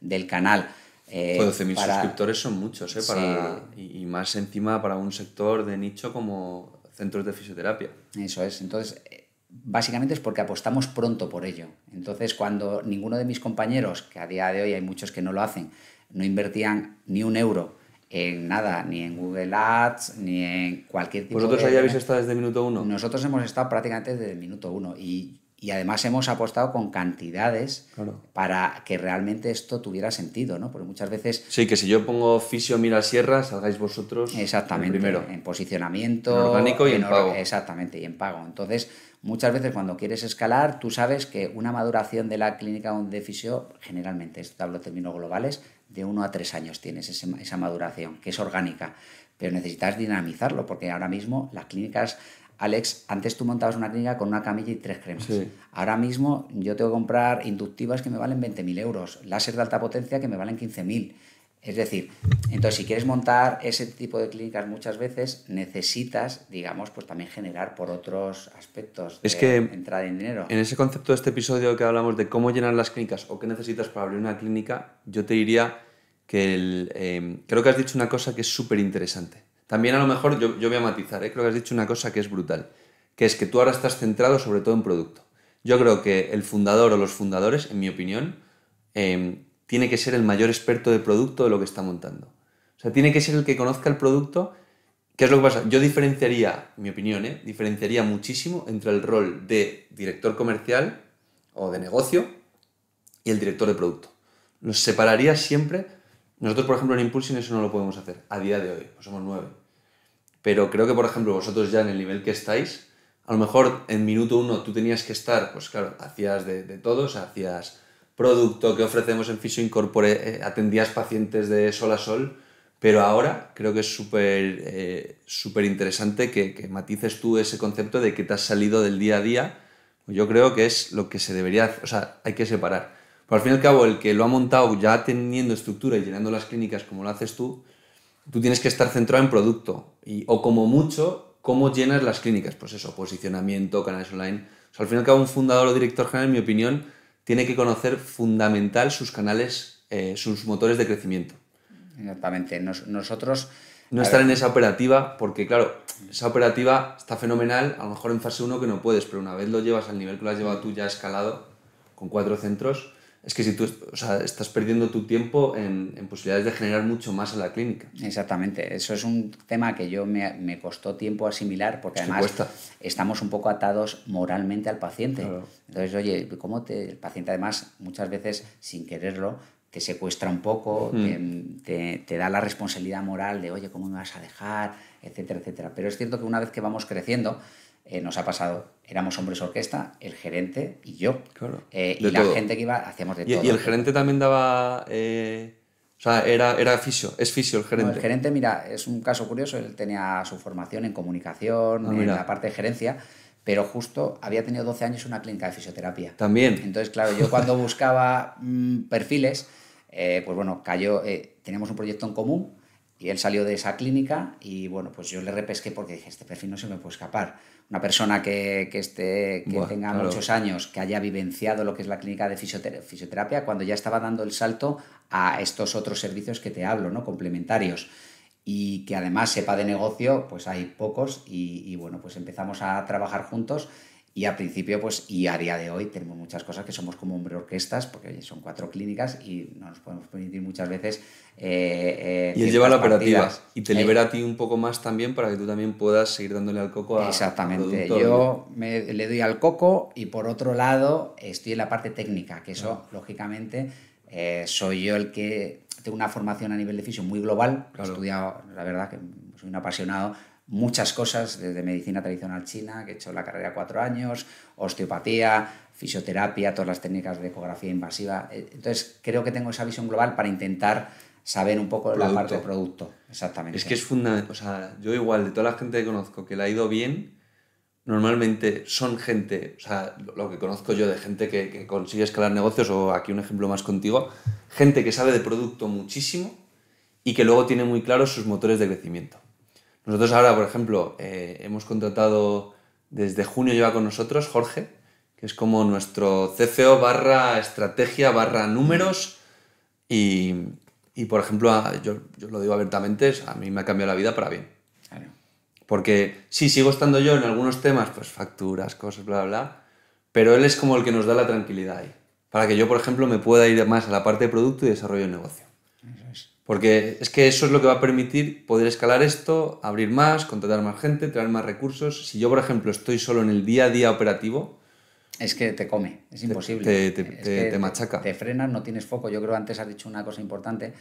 del, canal. Eh, 12.000 suscriptores son muchos, ¿eh? Para, y más encima para un sector de nicho como centros de fisioterapia. Eso es, entonces eh, básicamente es porque apostamos pronto por ello. Entonces cuando ninguno de mis compañeros, que a día de hoy hay muchos que no lo hacen, no invertían ni un euro en nada, ni en Google Ads, ni en cualquier tipo ¿Vosotros de... ahí habéis estado desde minuto uno? Nosotros hemos estado prácticamente desde el minuto uno y, y además hemos apostado con cantidades para que realmente esto tuviera sentido, ¿no? Porque muchas veces... Sí, que si yo pongo Fisio Mira Sierra, salgáis vosotros Exactamente, primero. en posicionamiento... En orgánico y en, pago. Exactamente, y en pago. Entonces, muchas veces cuando quieres escalar, tú sabes que una maduración de la clínica de fisio, generalmente, esto hablo de términos globales, de uno a tres años tienes esa maduración, que es orgánica, pero necesitas dinamizarlo, porque ahora mismo las clínicas, Alex, antes tú montabas una clínica con una camilla y tres cremas. Ahora mismo yo tengo que comprar inductivas que me valen 20.000 euros, láser de alta potencia que me valen 15.000. Es decir, entonces si quieres montar ese tipo de clínicas muchas veces necesitas, digamos, pues también generar por otros aspectos de entrada en dinero. En ese concepto de este episodio que hablamos de cómo llenar las clínicas o qué necesitas para abrir una clínica, yo te diría que el, em, creo que has dicho una cosa que es súper interesante. También a lo mejor yo, voy a matizar, ¿eh? creo que has dicho una cosa que es brutal, que es que tú ahora estás centrado sobre todo en producto. Yo creo que el fundador o los fundadores, en mi opinión, em, tiene que ser el mayor experto de producto de lo que está montando. O sea, tiene que ser el que conozca el producto. ¿Qué es lo que pasa? Yo diferenciaría, mi opinión, ¿eh? diferenciaría muchísimo entre el rol de director comercial o de negocio y el director de producto. Nos separaría siempre. Nosotros, por ejemplo, en Impulse eso no lo podemos hacer a día de hoy, pues somos nueve. Pero creo que, por ejemplo, vosotros ya en el nivel que estáis, a lo mejor en minuto uno tú tenías que estar, pues claro, hacías de, de todos, hacías producto que ofrecemos en Fisio Incorpore eh, atendías pacientes de sol a sol, pero ahora creo que es súper eh, interesante que, matices tú ese concepto de que te has salido del día a día. Yo creo que es lo que se debería hacer, o sea, hay que separar. Pero al fin y al cabo, el que lo ha montado ya teniendo estructura y llenando las clínicas como lo haces tú, tú tienes que estar centrado en producto y, o como mucho, cómo llenas las clínicas. Pues eso, posicionamiento, canales online. O sea, al fin y al cabo, un fundador o director general, en mi opinión, tiene que conocer fundamental sus canales, eh, sus motores de crecimiento. Exactamente. nosotros... No estar en esa operativa, porque claro, esa operativa está fenomenal, a lo mejor en fase 1 que no puedes, pero una vez lo llevas al nivel que lo has llevado tú ya escalado, con cuatro centros, es que si tú estás perdiendo tu tiempo en, posibilidades de generar mucho más en la clínica. Exactamente, eso es un tema que yo me, costó tiempo asimilar porque además estamos un poco atados moralmente al paciente. Entonces, oye, ¿cómo te, el paciente además muchas veces sin quererlo te secuestra un poco, te, te da la responsabilidad moral de, oye, ¿cómo me vas a dejar? etcétera, etcétera. Pero es cierto que una vez que vamos creciendo, eh, nos ha pasado. Éramos hombres orquesta, el gerente y yo. Eh, y la gente que iba, hacíamos de todo. Y el gerente también daba. Eh, o sea, era, era fisio, es fisio el gerente. el gerente, mira, es un caso curioso. Él tenía su formación en comunicación, ah, en la parte de gerencia pero justo había tenido 12 años en una clínica de fisioterapia. También. Entonces, claro, yo cuando buscaba mm, perfiles, pues bueno, cayó, eh, teníamos un proyecto en común y él salió de esa clínica y bueno, pues yo le repesqué porque dije, este perfil no se me puede escapar una persona que, que esté, que tenga muchos años, que haya vivenciado lo que es la clínica de fisioterapia, cuando ya estaba dando el salto a estos otros servicios que te hablo, ¿no? Complementarios. Y que además sepa de negocio, pues hay pocos y, y bueno, pues empezamos a trabajar juntos y al principio, pues, y a día de hoy tenemos muchas cosas que somos como hombre orquestas, porque son cuatro clínicas y no nos podemos permitir muchas veces. Eh, eh, y él lleva la operativa y te libera eh, a ti un poco más también para que tú también puedas seguir dándole al coco a. Exactamente. Yo le doy al coco y por otro lado estoy en la parte técnica, que eso, lógicamente, soy yo el que tengo una formación a nivel de fisio muy global. lo He estudiado, la verdad, que soy un apasionado muchas cosas, desde medicina tradicional china, que he hecho la carrera cuatro años, osteopatía, fisioterapia, todas las técnicas de ecografía invasiva. Eh, entonces, creo que tengo esa visión global para intentar saber un poco de la parte de producto. Exactamente. Es que es fundamental. O sea, yo igual, de toda la gente que conozco que le ha ido bien, normalmente son gente, o sea, lo que conozco yo de gente que, que consigue escalar negocios, o aquí un ejemplo más contigo, gente que sabe de producto muchísimo y que luego tiene muy claros sus motores de crecimiento. Nosotros ahora, por ejemplo, eh, hemos contratado, desde junio lleva con nosotros Jorge, que es como nuestro CFO barra estrategia barra números y, por ejemplo, yo, lo digo abiertamente, a mí me ha cambiado la vida para bien. Porque sí, sigo estando yo en algunos temas, pues facturas, cosas, bla, bla, bla, pero él es como el que nos da la tranquilidad ahí, para que yo, por ejemplo, me pueda ir más a la parte de producto y desarrollo de negocio. Porque es que eso es lo que va a permitir poder escalar esto, abrir más, contratar más gente, traer más recursos. Si yo, por ejemplo, estoy solo en el día a día operativo... Es que te come, es imposible. Te, machaca. Te frenas, no tienes foco. Yo creo antes has dicho una cosa importante.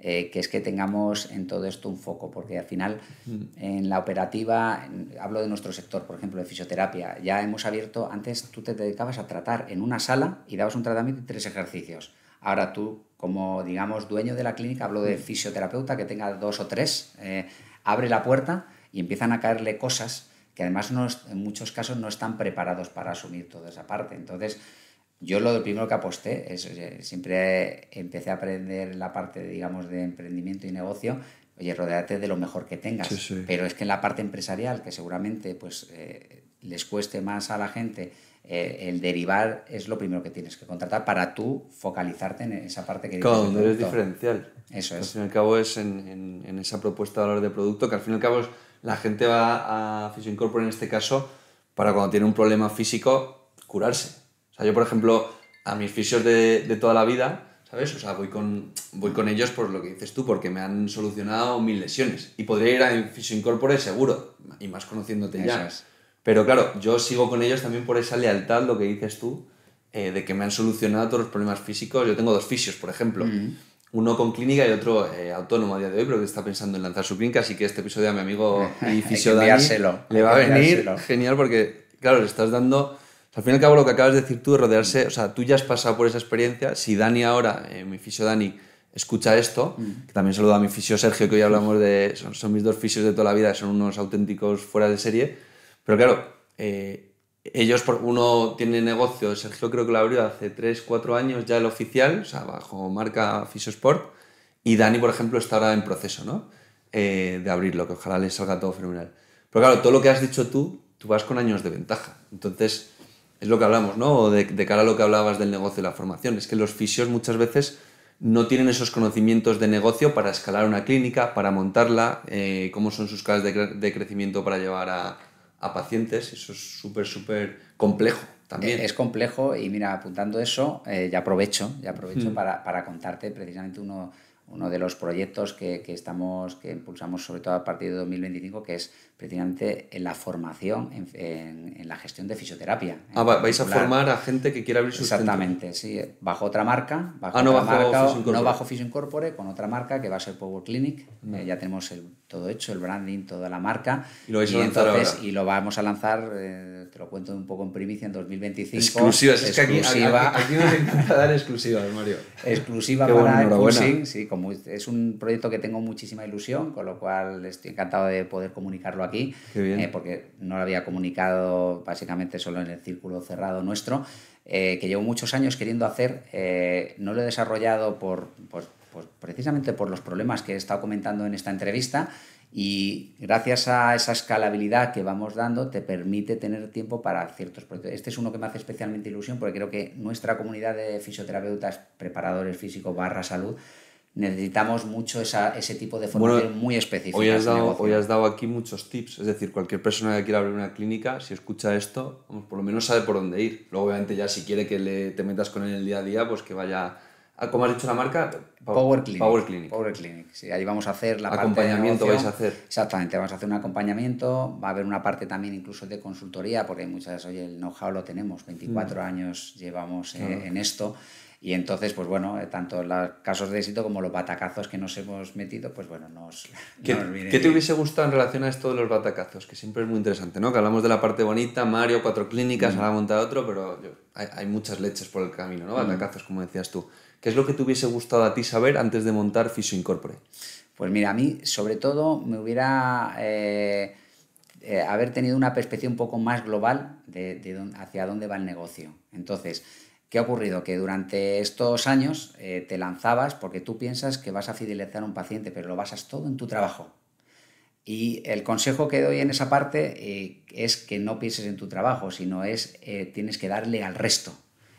Eh, que es que tengamos en todo esto un foco, porque al final mm. en la operativa, hablo de nuestro sector, por ejemplo, de fisioterapia, ya hemos abierto, antes tú te dedicabas a tratar en una sala y dabas un tratamiento y tres ejercicios. Ahora tú, como digamos dueño de la clínica, hablo de fisioterapeuta que tenga dos o tres, eh, abre la puerta y empiezan a caerle cosas que además en muchos casos no están preparados para asumir toda esa parte. Entonces, yo lo primero que aposté es, siempre empecé a aprender la parte, digamos, de emprendimiento y negocio. Oye, rodeate de lo mejor que tengas. Pero es que en la parte empresarial, que seguramente pues, eh, les cueste más a la gente eh, el derivar es lo primero que tienes que contratar para tú focalizarte en esa parte que... es eres diferencial. Eso es. Al fin y al cabo es en, esa propuesta de valor de producto que al fin y al cabo la gente va a Fisio en este caso para cuando tiene un problema físico curarse. O sea, yo por ejemplo, a mis fisios de, toda la vida, ¿sabes? O sea, voy con, voy con ellos por lo que dices tú, porque me han solucionado mil lesiones. Y podría ir a Fisio seguro, y más conociéndote ya. Pero claro, yo sigo con ellos también por esa lealtad, lo que dices tú, eh, de que me han solucionado todos los problemas físicos. Yo tengo dos fisios, por ejemplo. Uno con clínica y otro eh, autónomo a día de hoy, pero que está pensando en lanzar su clínica. Así que este episodio a mi amigo y fisio Dani le va a venir genial porque, claro, le estás dando... al fin y al cabo, lo que acabas de decir tú, rodearse... O sea, tú ya has pasado por esa experiencia. Si Dani ahora, eh, mi fisio Dani, escucha esto, que también saludo a mi fisio Sergio, que hoy hablamos de... Son, mis dos fisios de toda la vida, son unos auténticos fuera de serie pero claro, eh, ellos, por, uno tiene negocio, Sergio creo que lo abrió hace 3, 4 años ya el oficial, o sea, bajo marca FisioSport, y Dani, por ejemplo, está ahora en proceso, ¿no? Eh, de abrirlo, que ojalá les salga todo fenomenal. Pero claro, todo lo que has dicho tú, tú vas con años de ventaja. Entonces, es lo que hablamos, ¿no? De, de cara a lo que hablabas del negocio y la formación, es que los fisios muchas veces no tienen esos conocimientos de negocio para escalar una clínica, para montarla, eh, cómo son sus caras de crecimiento para llevar a, a pacientes, eso es súper, súper complejo. También. Es complejo y mira, apuntando eso, eh, ya aprovecho, ya aprovecho hmm. para, contarte precisamente uno, uno de los proyectos que, que, estamos, que impulsamos sobre todo a partir de 2025, que es precisamente en la formación, en, la gestión de fisioterapia. Ah, vais a formar a gente que quiera abrir su Exactamente, sí, bajo otra marca, bajo ah, no, bajo marca, con otra marca que va a ser Power Clinic, ya tenemos el, todo hecho, el branding, toda la marca, y lo, Y lo vamos a lanzar, eh, te lo cuento un poco en primicia, en 2025. es exclusiva. que aquí, nos encanta dar exclusivas, Mario. Exclusiva para el sí, como es un proyecto que tengo muchísima ilusión, con lo cual estoy encantado de poder comunicarlo aquí, eh, porque no lo había comunicado básicamente solo en el círculo cerrado nuestro, eh, que llevo muchos años queriendo hacer, eh, no lo he desarrollado por, pues precisamente por los problemas que he estado comentando en esta entrevista. Y gracias a esa escalabilidad que vamos dando, te permite tener tiempo para ciertos proyectos. Este es uno que me hace especialmente ilusión porque creo que nuestra comunidad de fisioterapeutas, preparadores físicos barra salud, necesitamos mucho esa, ese tipo de formación muy específica. Hoy has, dado, aquí muchos tips, es decir, cualquier persona que quiera abrir una clínica, si escucha esto, por lo menos sabe por dónde ir. Luego, obviamente, ya si quiere que le, te metas con él en el día a día, pues que vaya... A, ¿Cómo has dicho la marca? Power, Clinic. Power Clinic. Power Clinic. Sí, ahí vamos a hacer la acompañamiento parte de vais a hacer. Exactamente, vamos a hacer un acompañamiento. Va a haber una parte también incluso de consultoría, porque muchas, hoy el know-how lo tenemos, 24 mm. años llevamos eh, en esto. Y entonces, pues bueno, eh, tanto los casos de éxito como los batacazos que nos hemos metido, pues bueno, nos... ¿Qué, ¿qué te hubiese gustado en relación a esto de los batacazos? Que siempre es muy interesante, ¿no? Que hablamos de la parte bonita, Mario, cuatro clínicas, mm. ahora monta otro, pero hay, muchas leches por el camino, ¿no? Mm. Batacazos, como decías tú. ¿Qué es lo que te hubiese gustado a ti saber antes de montar Fiso Incorpore? Pues mira, a mí sobre todo me hubiera... Eh, eh, haber tenido una perspectiva un poco más global de hacia dónde va el negocio. Entonces, ¿Qué ha ocurrido? Que durante estos años eh, te lanzabas porque tú piensas que vas a fidelizar a un paciente, pero lo basas todo en tu trabajo. Y el consejo que doy en esa parte eh, es que no pienses en tu trabajo, sino es eh, tienes que darle al resto.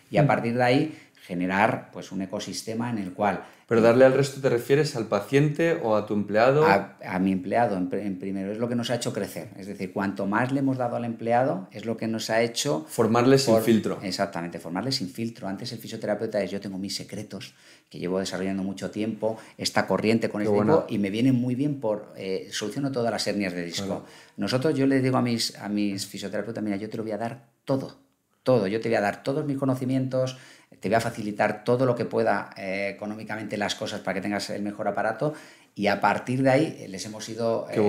Y a mm. partir de ahí generar pues, un ecosistema en el cual pero darle al resto te refieres al paciente o a tu empleado? A, mi empleado, en, primero, es lo que nos ha hecho crecer. Es decir, cuanto más le hemos dado al empleado, es lo que nos ha hecho... Formarle sin filtro. Exactamente, formarle sin filtro. Antes el fisioterapeuta es yo tengo mis secretos, que llevo desarrollando mucho tiempo, esta corriente con el este bueno. y me viene muy bien por... Eh, soluciono todas las hernias de disco. Nosotros, yo le digo a mis, a mis fisioterapeutas, mira, yo te lo voy a dar todo, todo. Yo te voy a dar todos mis conocimientos, te voy a facilitar todo lo que pueda eh, económicamente las cosas para que tengas el mejor aparato y a partir de ahí eh, les hemos ido eh,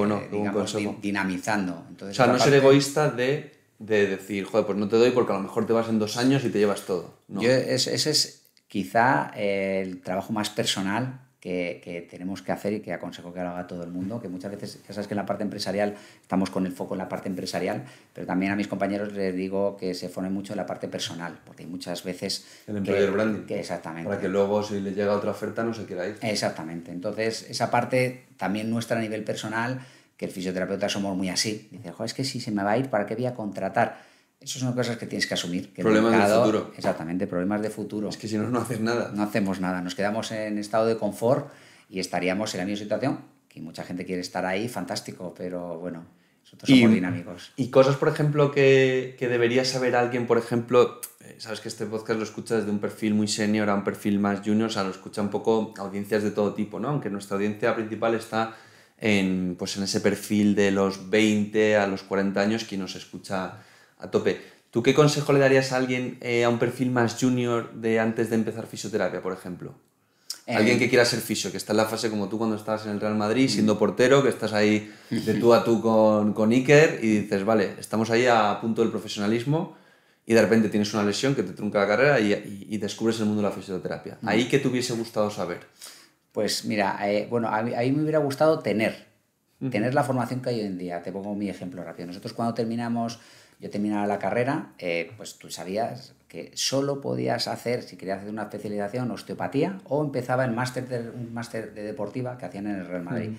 dinamizando. Entonces, o sea, no ser egoísta de, de, decir, joder, pues no te doy porque a lo mejor te vas en dos años y te llevas todo. Yo, ese es quizá el trabajo más personal que, tenemos que hacer y que aconsejo que lo haga todo el mundo, que muchas veces, ya sabes que en la parte empresarial estamos con el foco en la parte empresarial, pero también a mis compañeros les digo que se formen mucho en la parte personal, porque hay muchas veces... El employer branding. exactamente. Para que luego si le llega otra oferta no se quiera ir. Exactamente. Entonces, esa parte también nuestra a nivel personal, que el fisioterapeuta somos muy así. Dice, Joder, es que si se me va a ir, ¿para qué voy a contratar? Esas son cosas que tienes que asumir. Que problemas de futuro. Exactamente, problemas de futuro. Es que si no, no haces nada. No hacemos nada, nos quedamos en estado de confort y estaríamos en la misma situación, que mucha gente quiere estar ahí, fantástico, pero bueno, nosotros somos dinámicos. Y cosas, por ejemplo, que, que debería saber alguien, por ejemplo, eh, sabes que este podcast lo escuchas desde un perfil muy senior a un perfil más junior, o sea, lo escucha un poco audiencias de todo tipo, ¿no? Aunque nuestra audiencia principal está en, pues, en ese perfil de los 20 a los 40 años, quien nos escucha a tope. ¿Tú qué consejo le darías a alguien, eh, a un perfil más junior de antes de empezar fisioterapia, por ejemplo? Eh. alguien que quiera ser fisio, que está en la fase como tú cuando estás en el Real Madrid, mm. siendo portero, que estás ahí de tú a tú con, Iker y dices, vale, estamos ahí a punto del profesionalismo y de repente tienes una lesión que te trunca la carrera y, descubres el mundo de la fisioterapia. Mm. ¿Ahí qué te hubiese gustado saber? Pues mira, eh, bueno, a mí, me hubiera gustado tener, tener la formación que hay hoy en día. Te pongo mi ejemplo rápido. Nosotros cuando terminamos yo terminaba la carrera, eh, pues tú sabías que solo podías hacer, si querías hacer una especialización, osteopatía, o empezaba el máster de, un máster de deportiva que hacían en el Real Madrid.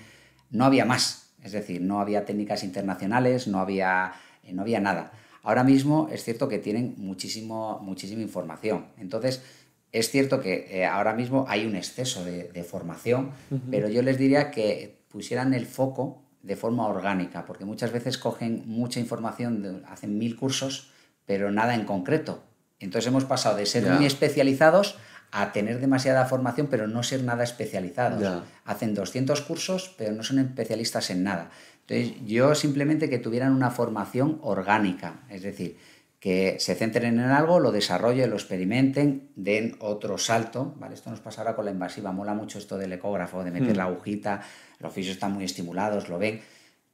No había más, es decir, no había técnicas internacionales, no había, eh, no había nada. Ahora mismo es cierto que tienen muchísimo, muchísima información. Entonces, es cierto que eh, ahora mismo hay un exceso de, formación, pero yo les diría que pusieran el foco de forma orgánica, porque muchas veces cogen mucha información, hacen mil cursos, pero nada en concreto. Entonces hemos pasado de ser muy especializados a tener demasiada formación, pero no ser nada especializados. Hacen 200 cursos, pero no son especialistas en nada. Entonces yo simplemente que tuvieran una formación orgánica, es decir, que se centren en algo, lo desarrollen, lo experimenten, den otro salto, ¿vale? Esto nos pasa ahora con la invasiva, mola mucho esto del ecógrafo, de meter hmm. la agujita, los fisios están muy estimulados, lo ven,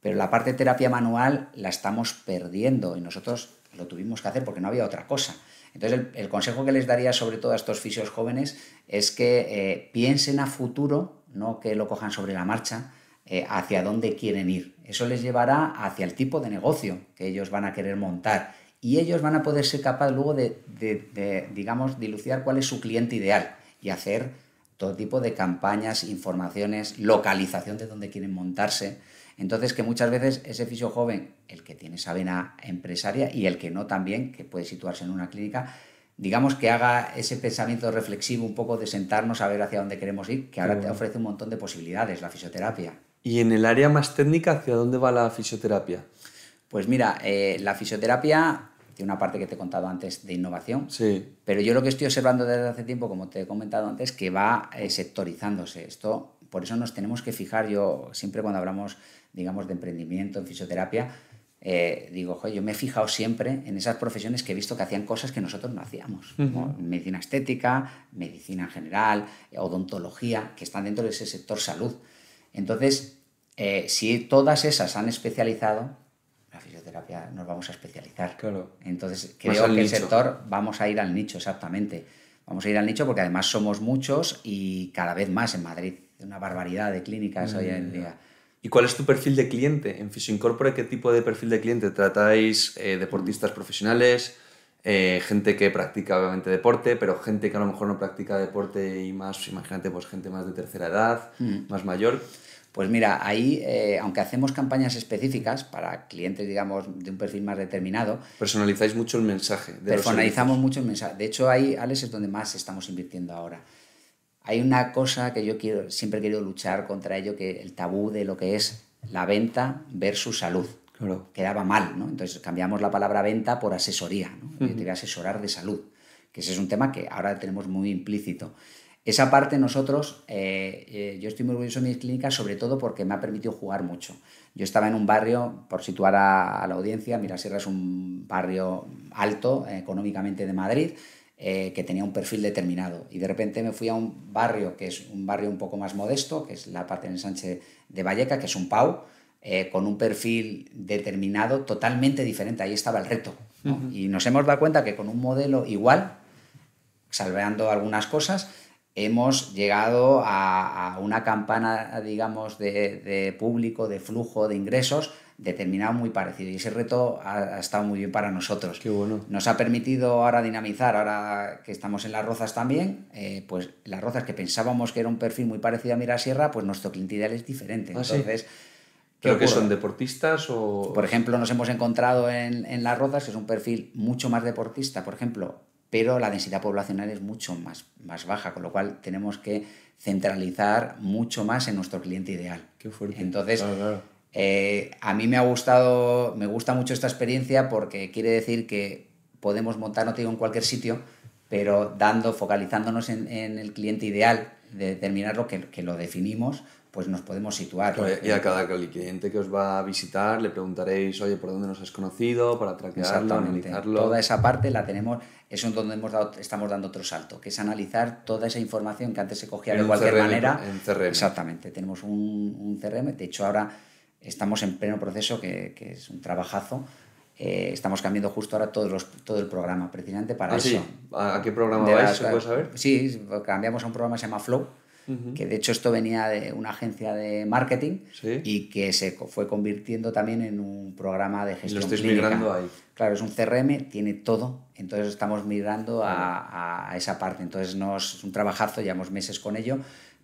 pero la parte de terapia manual la estamos perdiendo y nosotros lo tuvimos que hacer porque no había otra cosa. Entonces, el, consejo que les daría sobre todo a estos fisios jóvenes es que eh, piensen a futuro, no que lo cojan sobre la marcha, eh, hacia dónde quieren ir. Eso les llevará hacia el tipo de negocio que ellos van a querer montar y ellos van a poder ser capaces luego de, de digamos, dilucidar cuál es su cliente ideal y hacer todo tipo de campañas, informaciones, localización de dónde quieren montarse. Entonces, que muchas veces ese fisio joven, el que tiene esa vena empresaria y el que no también, que puede situarse en una clínica, digamos que haga ese pensamiento reflexivo un poco de sentarnos a ver hacia dónde queremos ir, que ahora te ofrece un montón de posibilidades la fisioterapia. ¿Y en el área más técnica, hacia dónde va la fisioterapia? Pues mira, eh, la fisioterapia tiene una parte que te he contado antes de innovación, sí. pero yo lo que estoy observando desde hace tiempo, como te he comentado antes, que va eh, sectorizándose. Esto, por eso nos tenemos que fijar, yo siempre cuando hablamos, digamos, de emprendimiento en fisioterapia, eh, digo, yo me he fijado siempre en esas profesiones que he visto que hacían cosas que nosotros no hacíamos, medicina estética, medicina general, odontología, que están dentro de ese sector salud. Entonces, eh, si todas esas han especializado, nos vamos a especializar. Entonces creo que el sector vamos a ir al nicho, exactamente. Vamos a ir al nicho porque además somos muchos y cada vez más en Madrid. Una barbaridad de clínicas hoy en mm. día. ¿Y cuál es tu perfil de cliente? En Fisioincorpora, ¿qué tipo de perfil de cliente tratáis? Eh, ¿Deportistas mm. profesionales? Eh, gente que practica obviamente deporte, pero gente que a lo mejor no practica deporte y más, imagínate, pues gente más de tercera edad, mm. más mayor. Pues mira, ahí, eh, aunque hacemos campañas específicas para clientes, digamos, de un perfil más determinado. Personalizáis mucho el mensaje. personalizamos mucho el mensaje. De hecho, ahí, Alex, es donde más estamos invirtiendo ahora. Hay una cosa que yo quiero, siempre he querido luchar contra ello, que el tabú de lo que es la venta versus salud. Claro. Quedaba mal, ¿no? Entonces cambiamos la palabra venta por asesoría, ¿no? Yo te voy a asesorar de salud, que ese es un tema que ahora tenemos muy implícito. Esa parte nosotros, eh, eh, yo estoy muy orgulloso de mis clínicas, sobre todo porque me ha permitido jugar mucho. Yo estaba en un barrio, por situar a, la audiencia, Mirasierra es un barrio alto eh, económicamente de Madrid, que tenía un perfil determinado. Y de repente me fui a un barrio que es un barrio un poco más modesto, que es la parte en Sánchez de Valleca, que es un PAU, con un perfil determinado totalmente diferente. Ahí estaba el reto. Y nos hemos dado cuenta que con un modelo igual, salveando algunas cosas, hemos llegado a, una campana, digamos, de, público, de flujo, de ingresos determinado muy parecido. Y ese reto ha, estado muy bien para nosotros. Qué bueno. Nos ha permitido ahora dinamizar, ahora que estamos en Las Rozas también, eh, pues Las Rozas, que pensábamos que era un perfil muy parecido a Mirasierra, pues nuestro cliente ideal es diferente. Ah, Entonces... ¿Pero que son deportistas o...? Por ejemplo, nos hemos encontrado en, en Las Rozas, que es un perfil mucho más deportista, por ejemplo, pero la densidad poblacional es mucho más, más baja, con lo cual tenemos que centralizar mucho más en nuestro cliente ideal. Qué fuerte. Entonces, eh, a mí me ha gustado, me gusta mucho esta experiencia porque quiere decir que podemos montar, no en cualquier sitio, pero dando, focalizándonos en, el cliente ideal, de determinarlo que, lo definimos, pues nos podemos situar. y a cada cliente que os va a visitar le preguntaréis, oye, ¿por dónde nos has conocido? Para traquearlo, analizarlo. Toda esa parte la tenemos, es donde hemos dado, estamos dando otro salto, que es analizar toda esa información que antes se cogía de cualquier manera. CRM. Exactamente, tenemos un, CRM, de hecho ahora estamos en pleno proceso, que, es un trabajazo, eh, estamos cambiando justo ahora todo el programa, precisamente para ah, eso. ¿A qué programa vais? ¿Se puede saber? Sí, cambiamos a un programa que se llama Flow, que de hecho esto venía de una agencia de marketing y que se fue convirtiendo también en un programa de gestión. Lo estáis migrando ahí. Claro, es un CRM, tiene todo, entonces estamos migrando a, esa parte. Entonces no es un trabajazo, llevamos meses con ello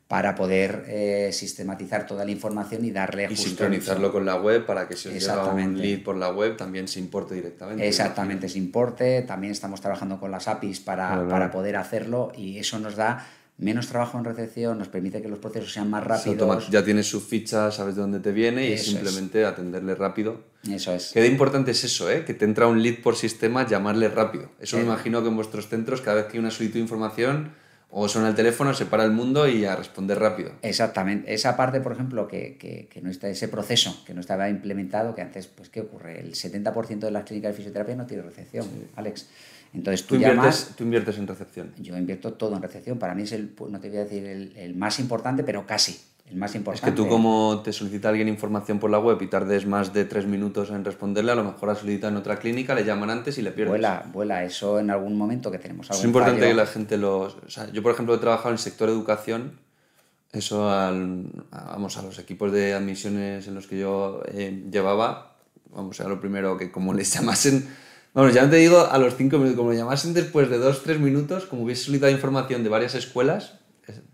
para poder eh, sistematizar toda la información y darle y sincronizarlo con la web para que si os llega un lead por la web también se importe directamente exactamente se importe también estamos trabajando con las APIs para poder hacerlo y eso nos da menos trabajo en recepción, nos permite que los procesos sean más rápidos. ya tienes su ficha, sabes de dónde te viene y simplemente atenderle rápido. Eso es. Qué importante es eso, ¿eh? que te entra un lead por sistema, llamarle rápido. Eso me eh. imagino que en vuestros centros, cada vez que hay una solicitud de información, o suena el teléfono, se para el mundo y a responder rápido. Exactamente. Esa parte, por ejemplo, que, que, que no está, ese proceso que no estaba implementado, que antes, pues, ¿qué ocurre? El 70% de las clínicas de fisioterapia no tiene recepción, Alex. Entonces tú, inviertes, tú inviertes en recepción. Yo invierto todo en recepción. Para mí es el, no te voy a decir el, más importante, pero casi. El más importante. Es que tú como te solicita alguien información por la web y tardes más de tres minutos en responderle, a lo mejor la solicita en otra clínica, le llaman antes y le pierdes. Vuela, vuela, eso en algún momento que tenemos algo. Es importante que la gente lo... yo, por ejemplo, he trabajado en el sector educación, eso al, vamos, a los equipos de admisiones en los que yo eh, llevaba, vamos, a lo primero que como les llamasen bueno, ya no te digo a los cinco minutos, como lo llamasen después de 2 tres minutos, como hubiese solicitado información de varias escuelas,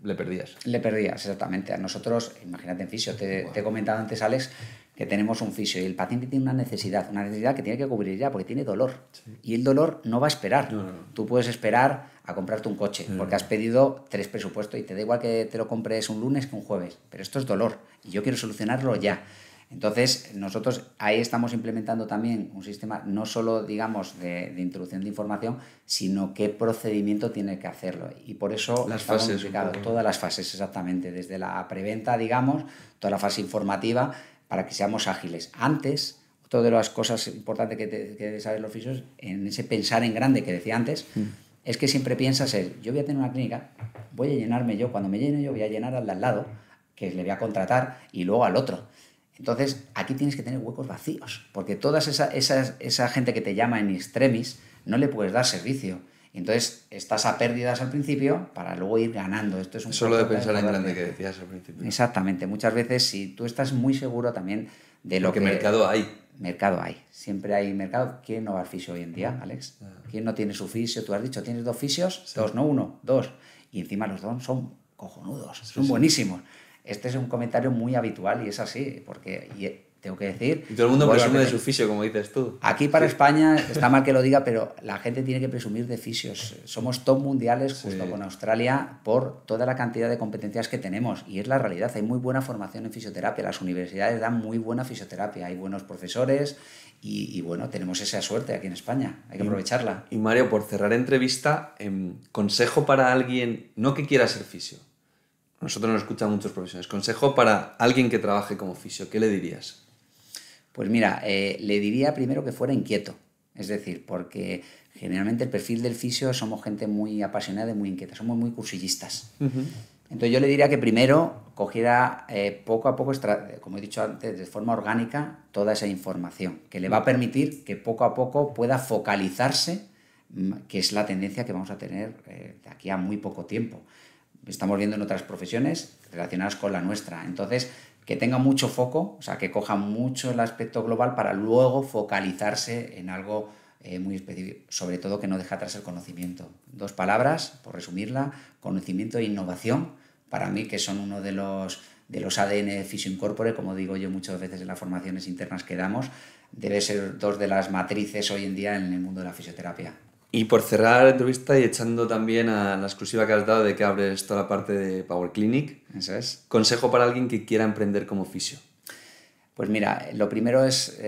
le perdías. Le perdías, exactamente. A nosotros, imagínate en fisio, te, he comentado antes, Alex, que tenemos un fisio y el paciente tiene una necesidad, una necesidad que tiene que cubrir ya porque tiene dolor. Y el dolor no va a esperar. Tú puedes esperar a comprarte un coche porque has pedido tres presupuestos y te da igual que te lo compres un lunes que un jueves. Pero esto es dolor y yo quiero solucionarlo ya. Entonces, nosotros ahí estamos implementando también un sistema no solo, digamos, de, introducción de información, sino qué procedimiento tiene que hacerlo. Y por eso las fases, todas las fases, exactamente, desde la preventa, digamos, toda la fase informativa, para que seamos ágiles. Antes, otra de las cosas importantes que, te, que deben saber los fisios, en ese pensar en grande que decía antes, mm. es que siempre piensas, ser yo voy a tener una clínica, voy a llenarme yo, cuando me llene yo voy a llenar al de al lado, que le voy a contratar, y luego al otro. Entonces, aquí tienes que tener huecos vacíos, porque toda esa, gente que te llama en extremis no le puedes dar servicio. Entonces, estás a pérdidas al principio para luego ir ganando. Esto es Solo de pensar en grande que decías al principio. Exactamente. Muchas veces, si tú estás muy seguro también de lo que. mercado hay. Mercado hay. Siempre hay mercado. ¿Quién no va al fisio hoy en día, Alex? ¿Quién no tiene su fisio? Tú has dicho, tienes dos fisios, dos, no uno, dos. Y encima los dos son cojonudos, son buenísimos. Este es un comentario muy habitual y es así, porque eh, tengo que decir... Y todo el mundo presume de su fisio, como dices tú. Aquí para España, está mal que lo diga, pero la gente tiene que presumir de fisios. Somos top mundiales justo con Australia por toda la cantidad de competencias que tenemos. Y es la realidad, hay muy buena formación en fisioterapia. Las universidades dan muy buena fisioterapia, hay buenos profesores y, bueno, tenemos esa suerte aquí en España. Hay que aprovecharla. Y, Mario, por cerrar entrevista, em, consejo para alguien, no que quiera ser fisio, nosotros nos escuchan muchos profesionales. Consejo para alguien que trabaje como fisio, ¿qué le dirías? Pues mira, eh, le diría primero que fuera inquieto. Es decir, porque generalmente el perfil del fisio somos gente muy apasionada y muy inquieta, somos muy cursillistas. Entonces yo le diría que primero cogiera eh, poco a poco, como he dicho antes, de forma orgánica toda esa información, que le va a permitir que poco a poco pueda focalizarse, mm, que es la tendencia que vamos a tener eh, de aquí a muy poco tiempo estamos viendo en otras profesiones relacionadas con la nuestra. Entonces, que tenga mucho foco, o sea, que coja mucho el aspecto global para luego focalizarse en algo eh, muy específico, sobre todo que no deja atrás el conocimiento. Dos palabras, por resumirla, conocimiento e innovación, para mí que son uno de los, de los ADN Fisio Incorpore, como digo yo muchas veces en las formaciones internas que damos, debe ser dos de las matrices hoy en día en el mundo de la fisioterapia. Y por cerrar la entrevista y echando también a la exclusiva que has dado de que abres toda la parte de Power Clinic, es. consejo para alguien que quiera emprender como fisio. Pues mira, lo primero es,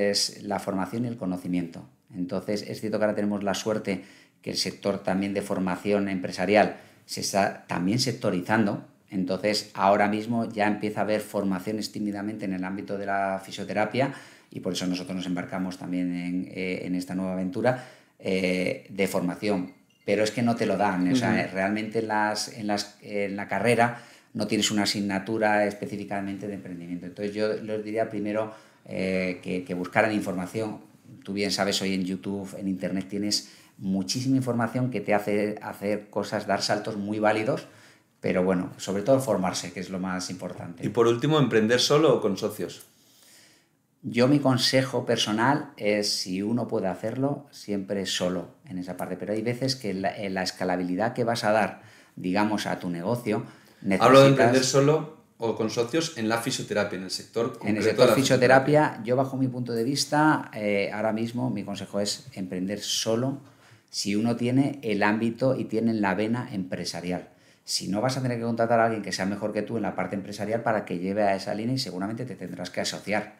la formación y el conocimiento. Entonces, es cierto que ahora tenemos la suerte que el sector también de formación empresarial se está también sectorizando. Entonces, ahora mismo ya empieza a haber formaciones tímidamente en el ámbito de la fisioterapia y por eso nosotros nos embarcamos también en eh, esta nueva aventura eh, de formación, pero es que no te lo dan. ¿eh? O sea, eh, realmente en, las, en, las, en la carrera no tienes una asignatura específicamente de emprendimiento. Entonces yo les diría primero que, que, buscaran información. Tú bien sabes, hoy en YouTube, en Internet tienes muchísima información que te hace hacer cosas, dar saltos muy válidos, pero bueno, sobre todo formarse, que es lo más importante. Y por último, emprender solo o con socios. Yo mi consejo personal es si uno puede hacerlo, siempre solo en esa parte, pero hay veces que la, eh, escalabilidad que vas a dar, digamos, a tu negocio... Hablo de emprender solo o con socios en la fisioterapia, en el sector En el sector de la fisioterapia, yo bajo mi punto de vista, eh, ahora mismo mi consejo es emprender solo si uno tiene el ámbito y tiene la vena empresarial. Si no, vas a tener que contratar a alguien que sea mejor que tú en la parte empresarial para que lleve a esa línea y seguramente te tendrás que asociar.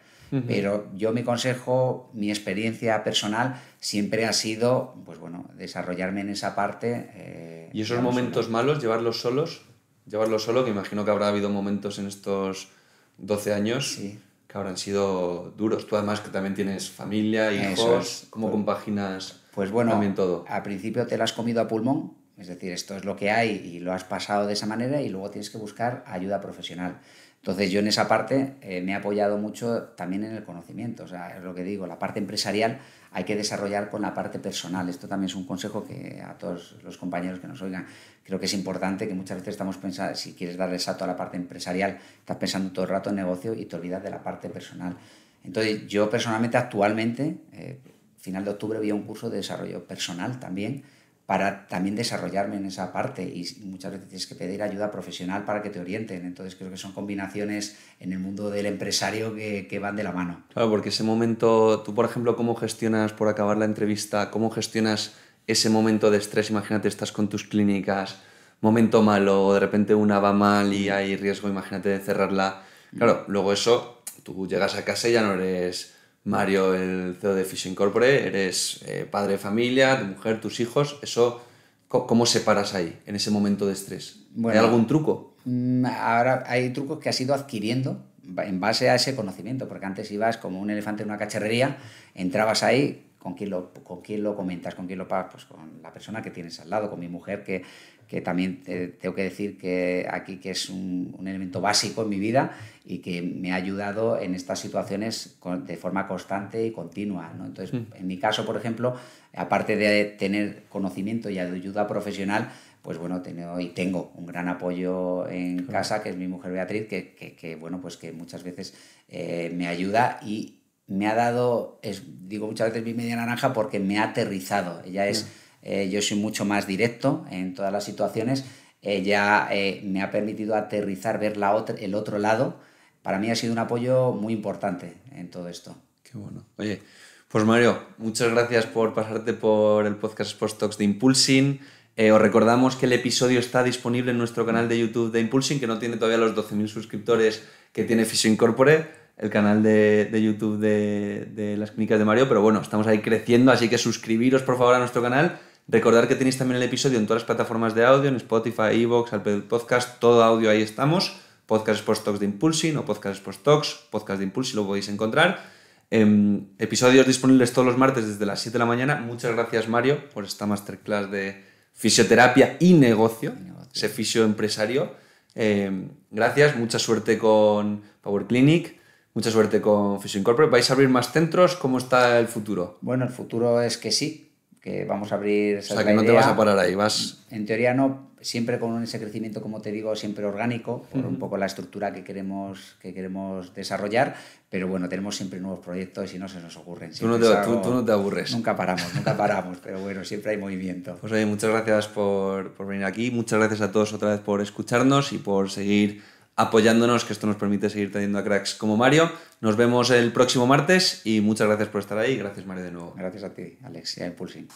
Pero yo mi consejo, mi experiencia personal siempre ha sido, pues desarrollarme en esa parte. Eh, ¿Y esos momentos malos, llevarlos solos? Llevarlos solo, que imagino que habrá habido momentos en estos 12 años que habrán sido duros. Tú además que también tienes familia, hijos, como ¿cómo pues, compaginas pues bueno, todo? Al principio te lo has comido a pulmón, es decir, esto es lo que hay y lo has pasado de esa manera y luego tienes que buscar ayuda profesional. Entonces yo en esa parte eh, me he apoyado mucho también en el conocimiento, o sea, es lo que digo, la parte empresarial hay que desarrollar con la parte personal. Esto también es un consejo que a todos los compañeros que nos oigan, creo que es importante que muchas veces estamos pensando, si quieres darle salto a la parte empresarial, estás pensando todo el rato en negocio y te olvidas de la parte personal. Entonces yo personalmente actualmente, eh, final de octubre, vi un curso de desarrollo personal también, para también desarrollarme en esa parte y muchas veces tienes que pedir ayuda profesional para que te orienten. Entonces creo que son combinaciones en el mundo del empresario que, van de la mano. Claro, porque ese momento, tú por ejemplo, ¿cómo gestionas por acabar la entrevista? ¿Cómo gestionas ese momento de estrés? Imagínate, estás con tus clínicas, momento malo, de repente una va mal y hay riesgo, imagínate, de cerrarla. Claro, luego eso, tú llegas a casa y ya no eres Mario, el CEO de Fishing Corporate, eres eh, padre de familia, tu mujer, tus hijos, eso, ¿cómo separas ahí en ese momento de estrés? ¿Hay algún truco? Mm, ahora hay trucos que has ido adquiriendo en base a ese conocimiento, porque antes ibas como un elefante en una cacharrería, entrabas ahí, ¿con quién lo, con quién lo comentas? ¿Con quién lo pagas? Pues con la persona que tienes al lado, con mi mujer que que también tengo que decir que aquí que es un, elemento básico en mi vida y que me ha ayudado en estas situaciones de forma constante y continua. Entonces, hmm. en mi caso, por ejemplo, aparte de tener conocimiento y ayuda profesional, pues bueno, tengo, y tengo un gran apoyo en casa, que es mi mujer Beatriz, que, bueno, pues que muchas veces eh, me ayuda y me ha dado, es, digo muchas veces mi media naranja porque me ha aterrizado. Ella es... Hmm. Eh, yo soy mucho más directo en todas las situaciones, ella eh, eh, me ha permitido aterrizar, ver la otra, el otro lado. Para mí ha sido un apoyo muy importante en todo esto. Qué bueno. Oye, pues Mario, muchas gracias por pasarte por el podcast post Talks de Impulsing. os recordamos que el episodio está disponible en nuestro canal de YouTube de Impulsing, que no tiene todavía los 12.000 suscriptores que tiene Fisio Incorpore, el canal de, YouTube de, de, las clínicas de Mario, pero bueno, estamos ahí creciendo, así que suscribiros por favor a nuestro canal Recordar que tenéis también el episodio en todas las plataformas de audio, en Spotify, Evox, Apple Podcast, todo audio ahí estamos. Podcast post Talks de Impulsing o Podcast post Talks, Podcast de Impulsi lo podéis encontrar. Em, episodios disponibles todos los martes desde las 7 de la mañana. Muchas gracias Mario por esta masterclass de fisioterapia y negocio, ese fisio empresario. Em, gracias, mucha suerte con Power Clinic, mucha suerte con Fisio Incorporate. ¿Vais a abrir más centros? ¿Cómo está el futuro? Bueno, el futuro es que sí, vamos a abrir... O sea, que no te vas a parar ahí, vas... En teoría no, siempre con ese crecimiento, como te digo, siempre orgánico, por un poco la estructura que queremos, que queremos desarrollar, pero bueno, tenemos siempre nuevos proyectos y no se nos ocurren. Tú no, te, aburres. Nunca paramos, nunca paramos, pero bueno, siempre hay movimiento. Pues muchas gracias por, por venir aquí, muchas gracias a todos otra vez por escucharnos y por seguir apoyándonos, que esto nos permite seguir teniendo a cracks como Mario. Nos vemos el próximo martes y muchas gracias por estar ahí. Gracias, Mario, de nuevo. Gracias a ti, Alexia Impulsing.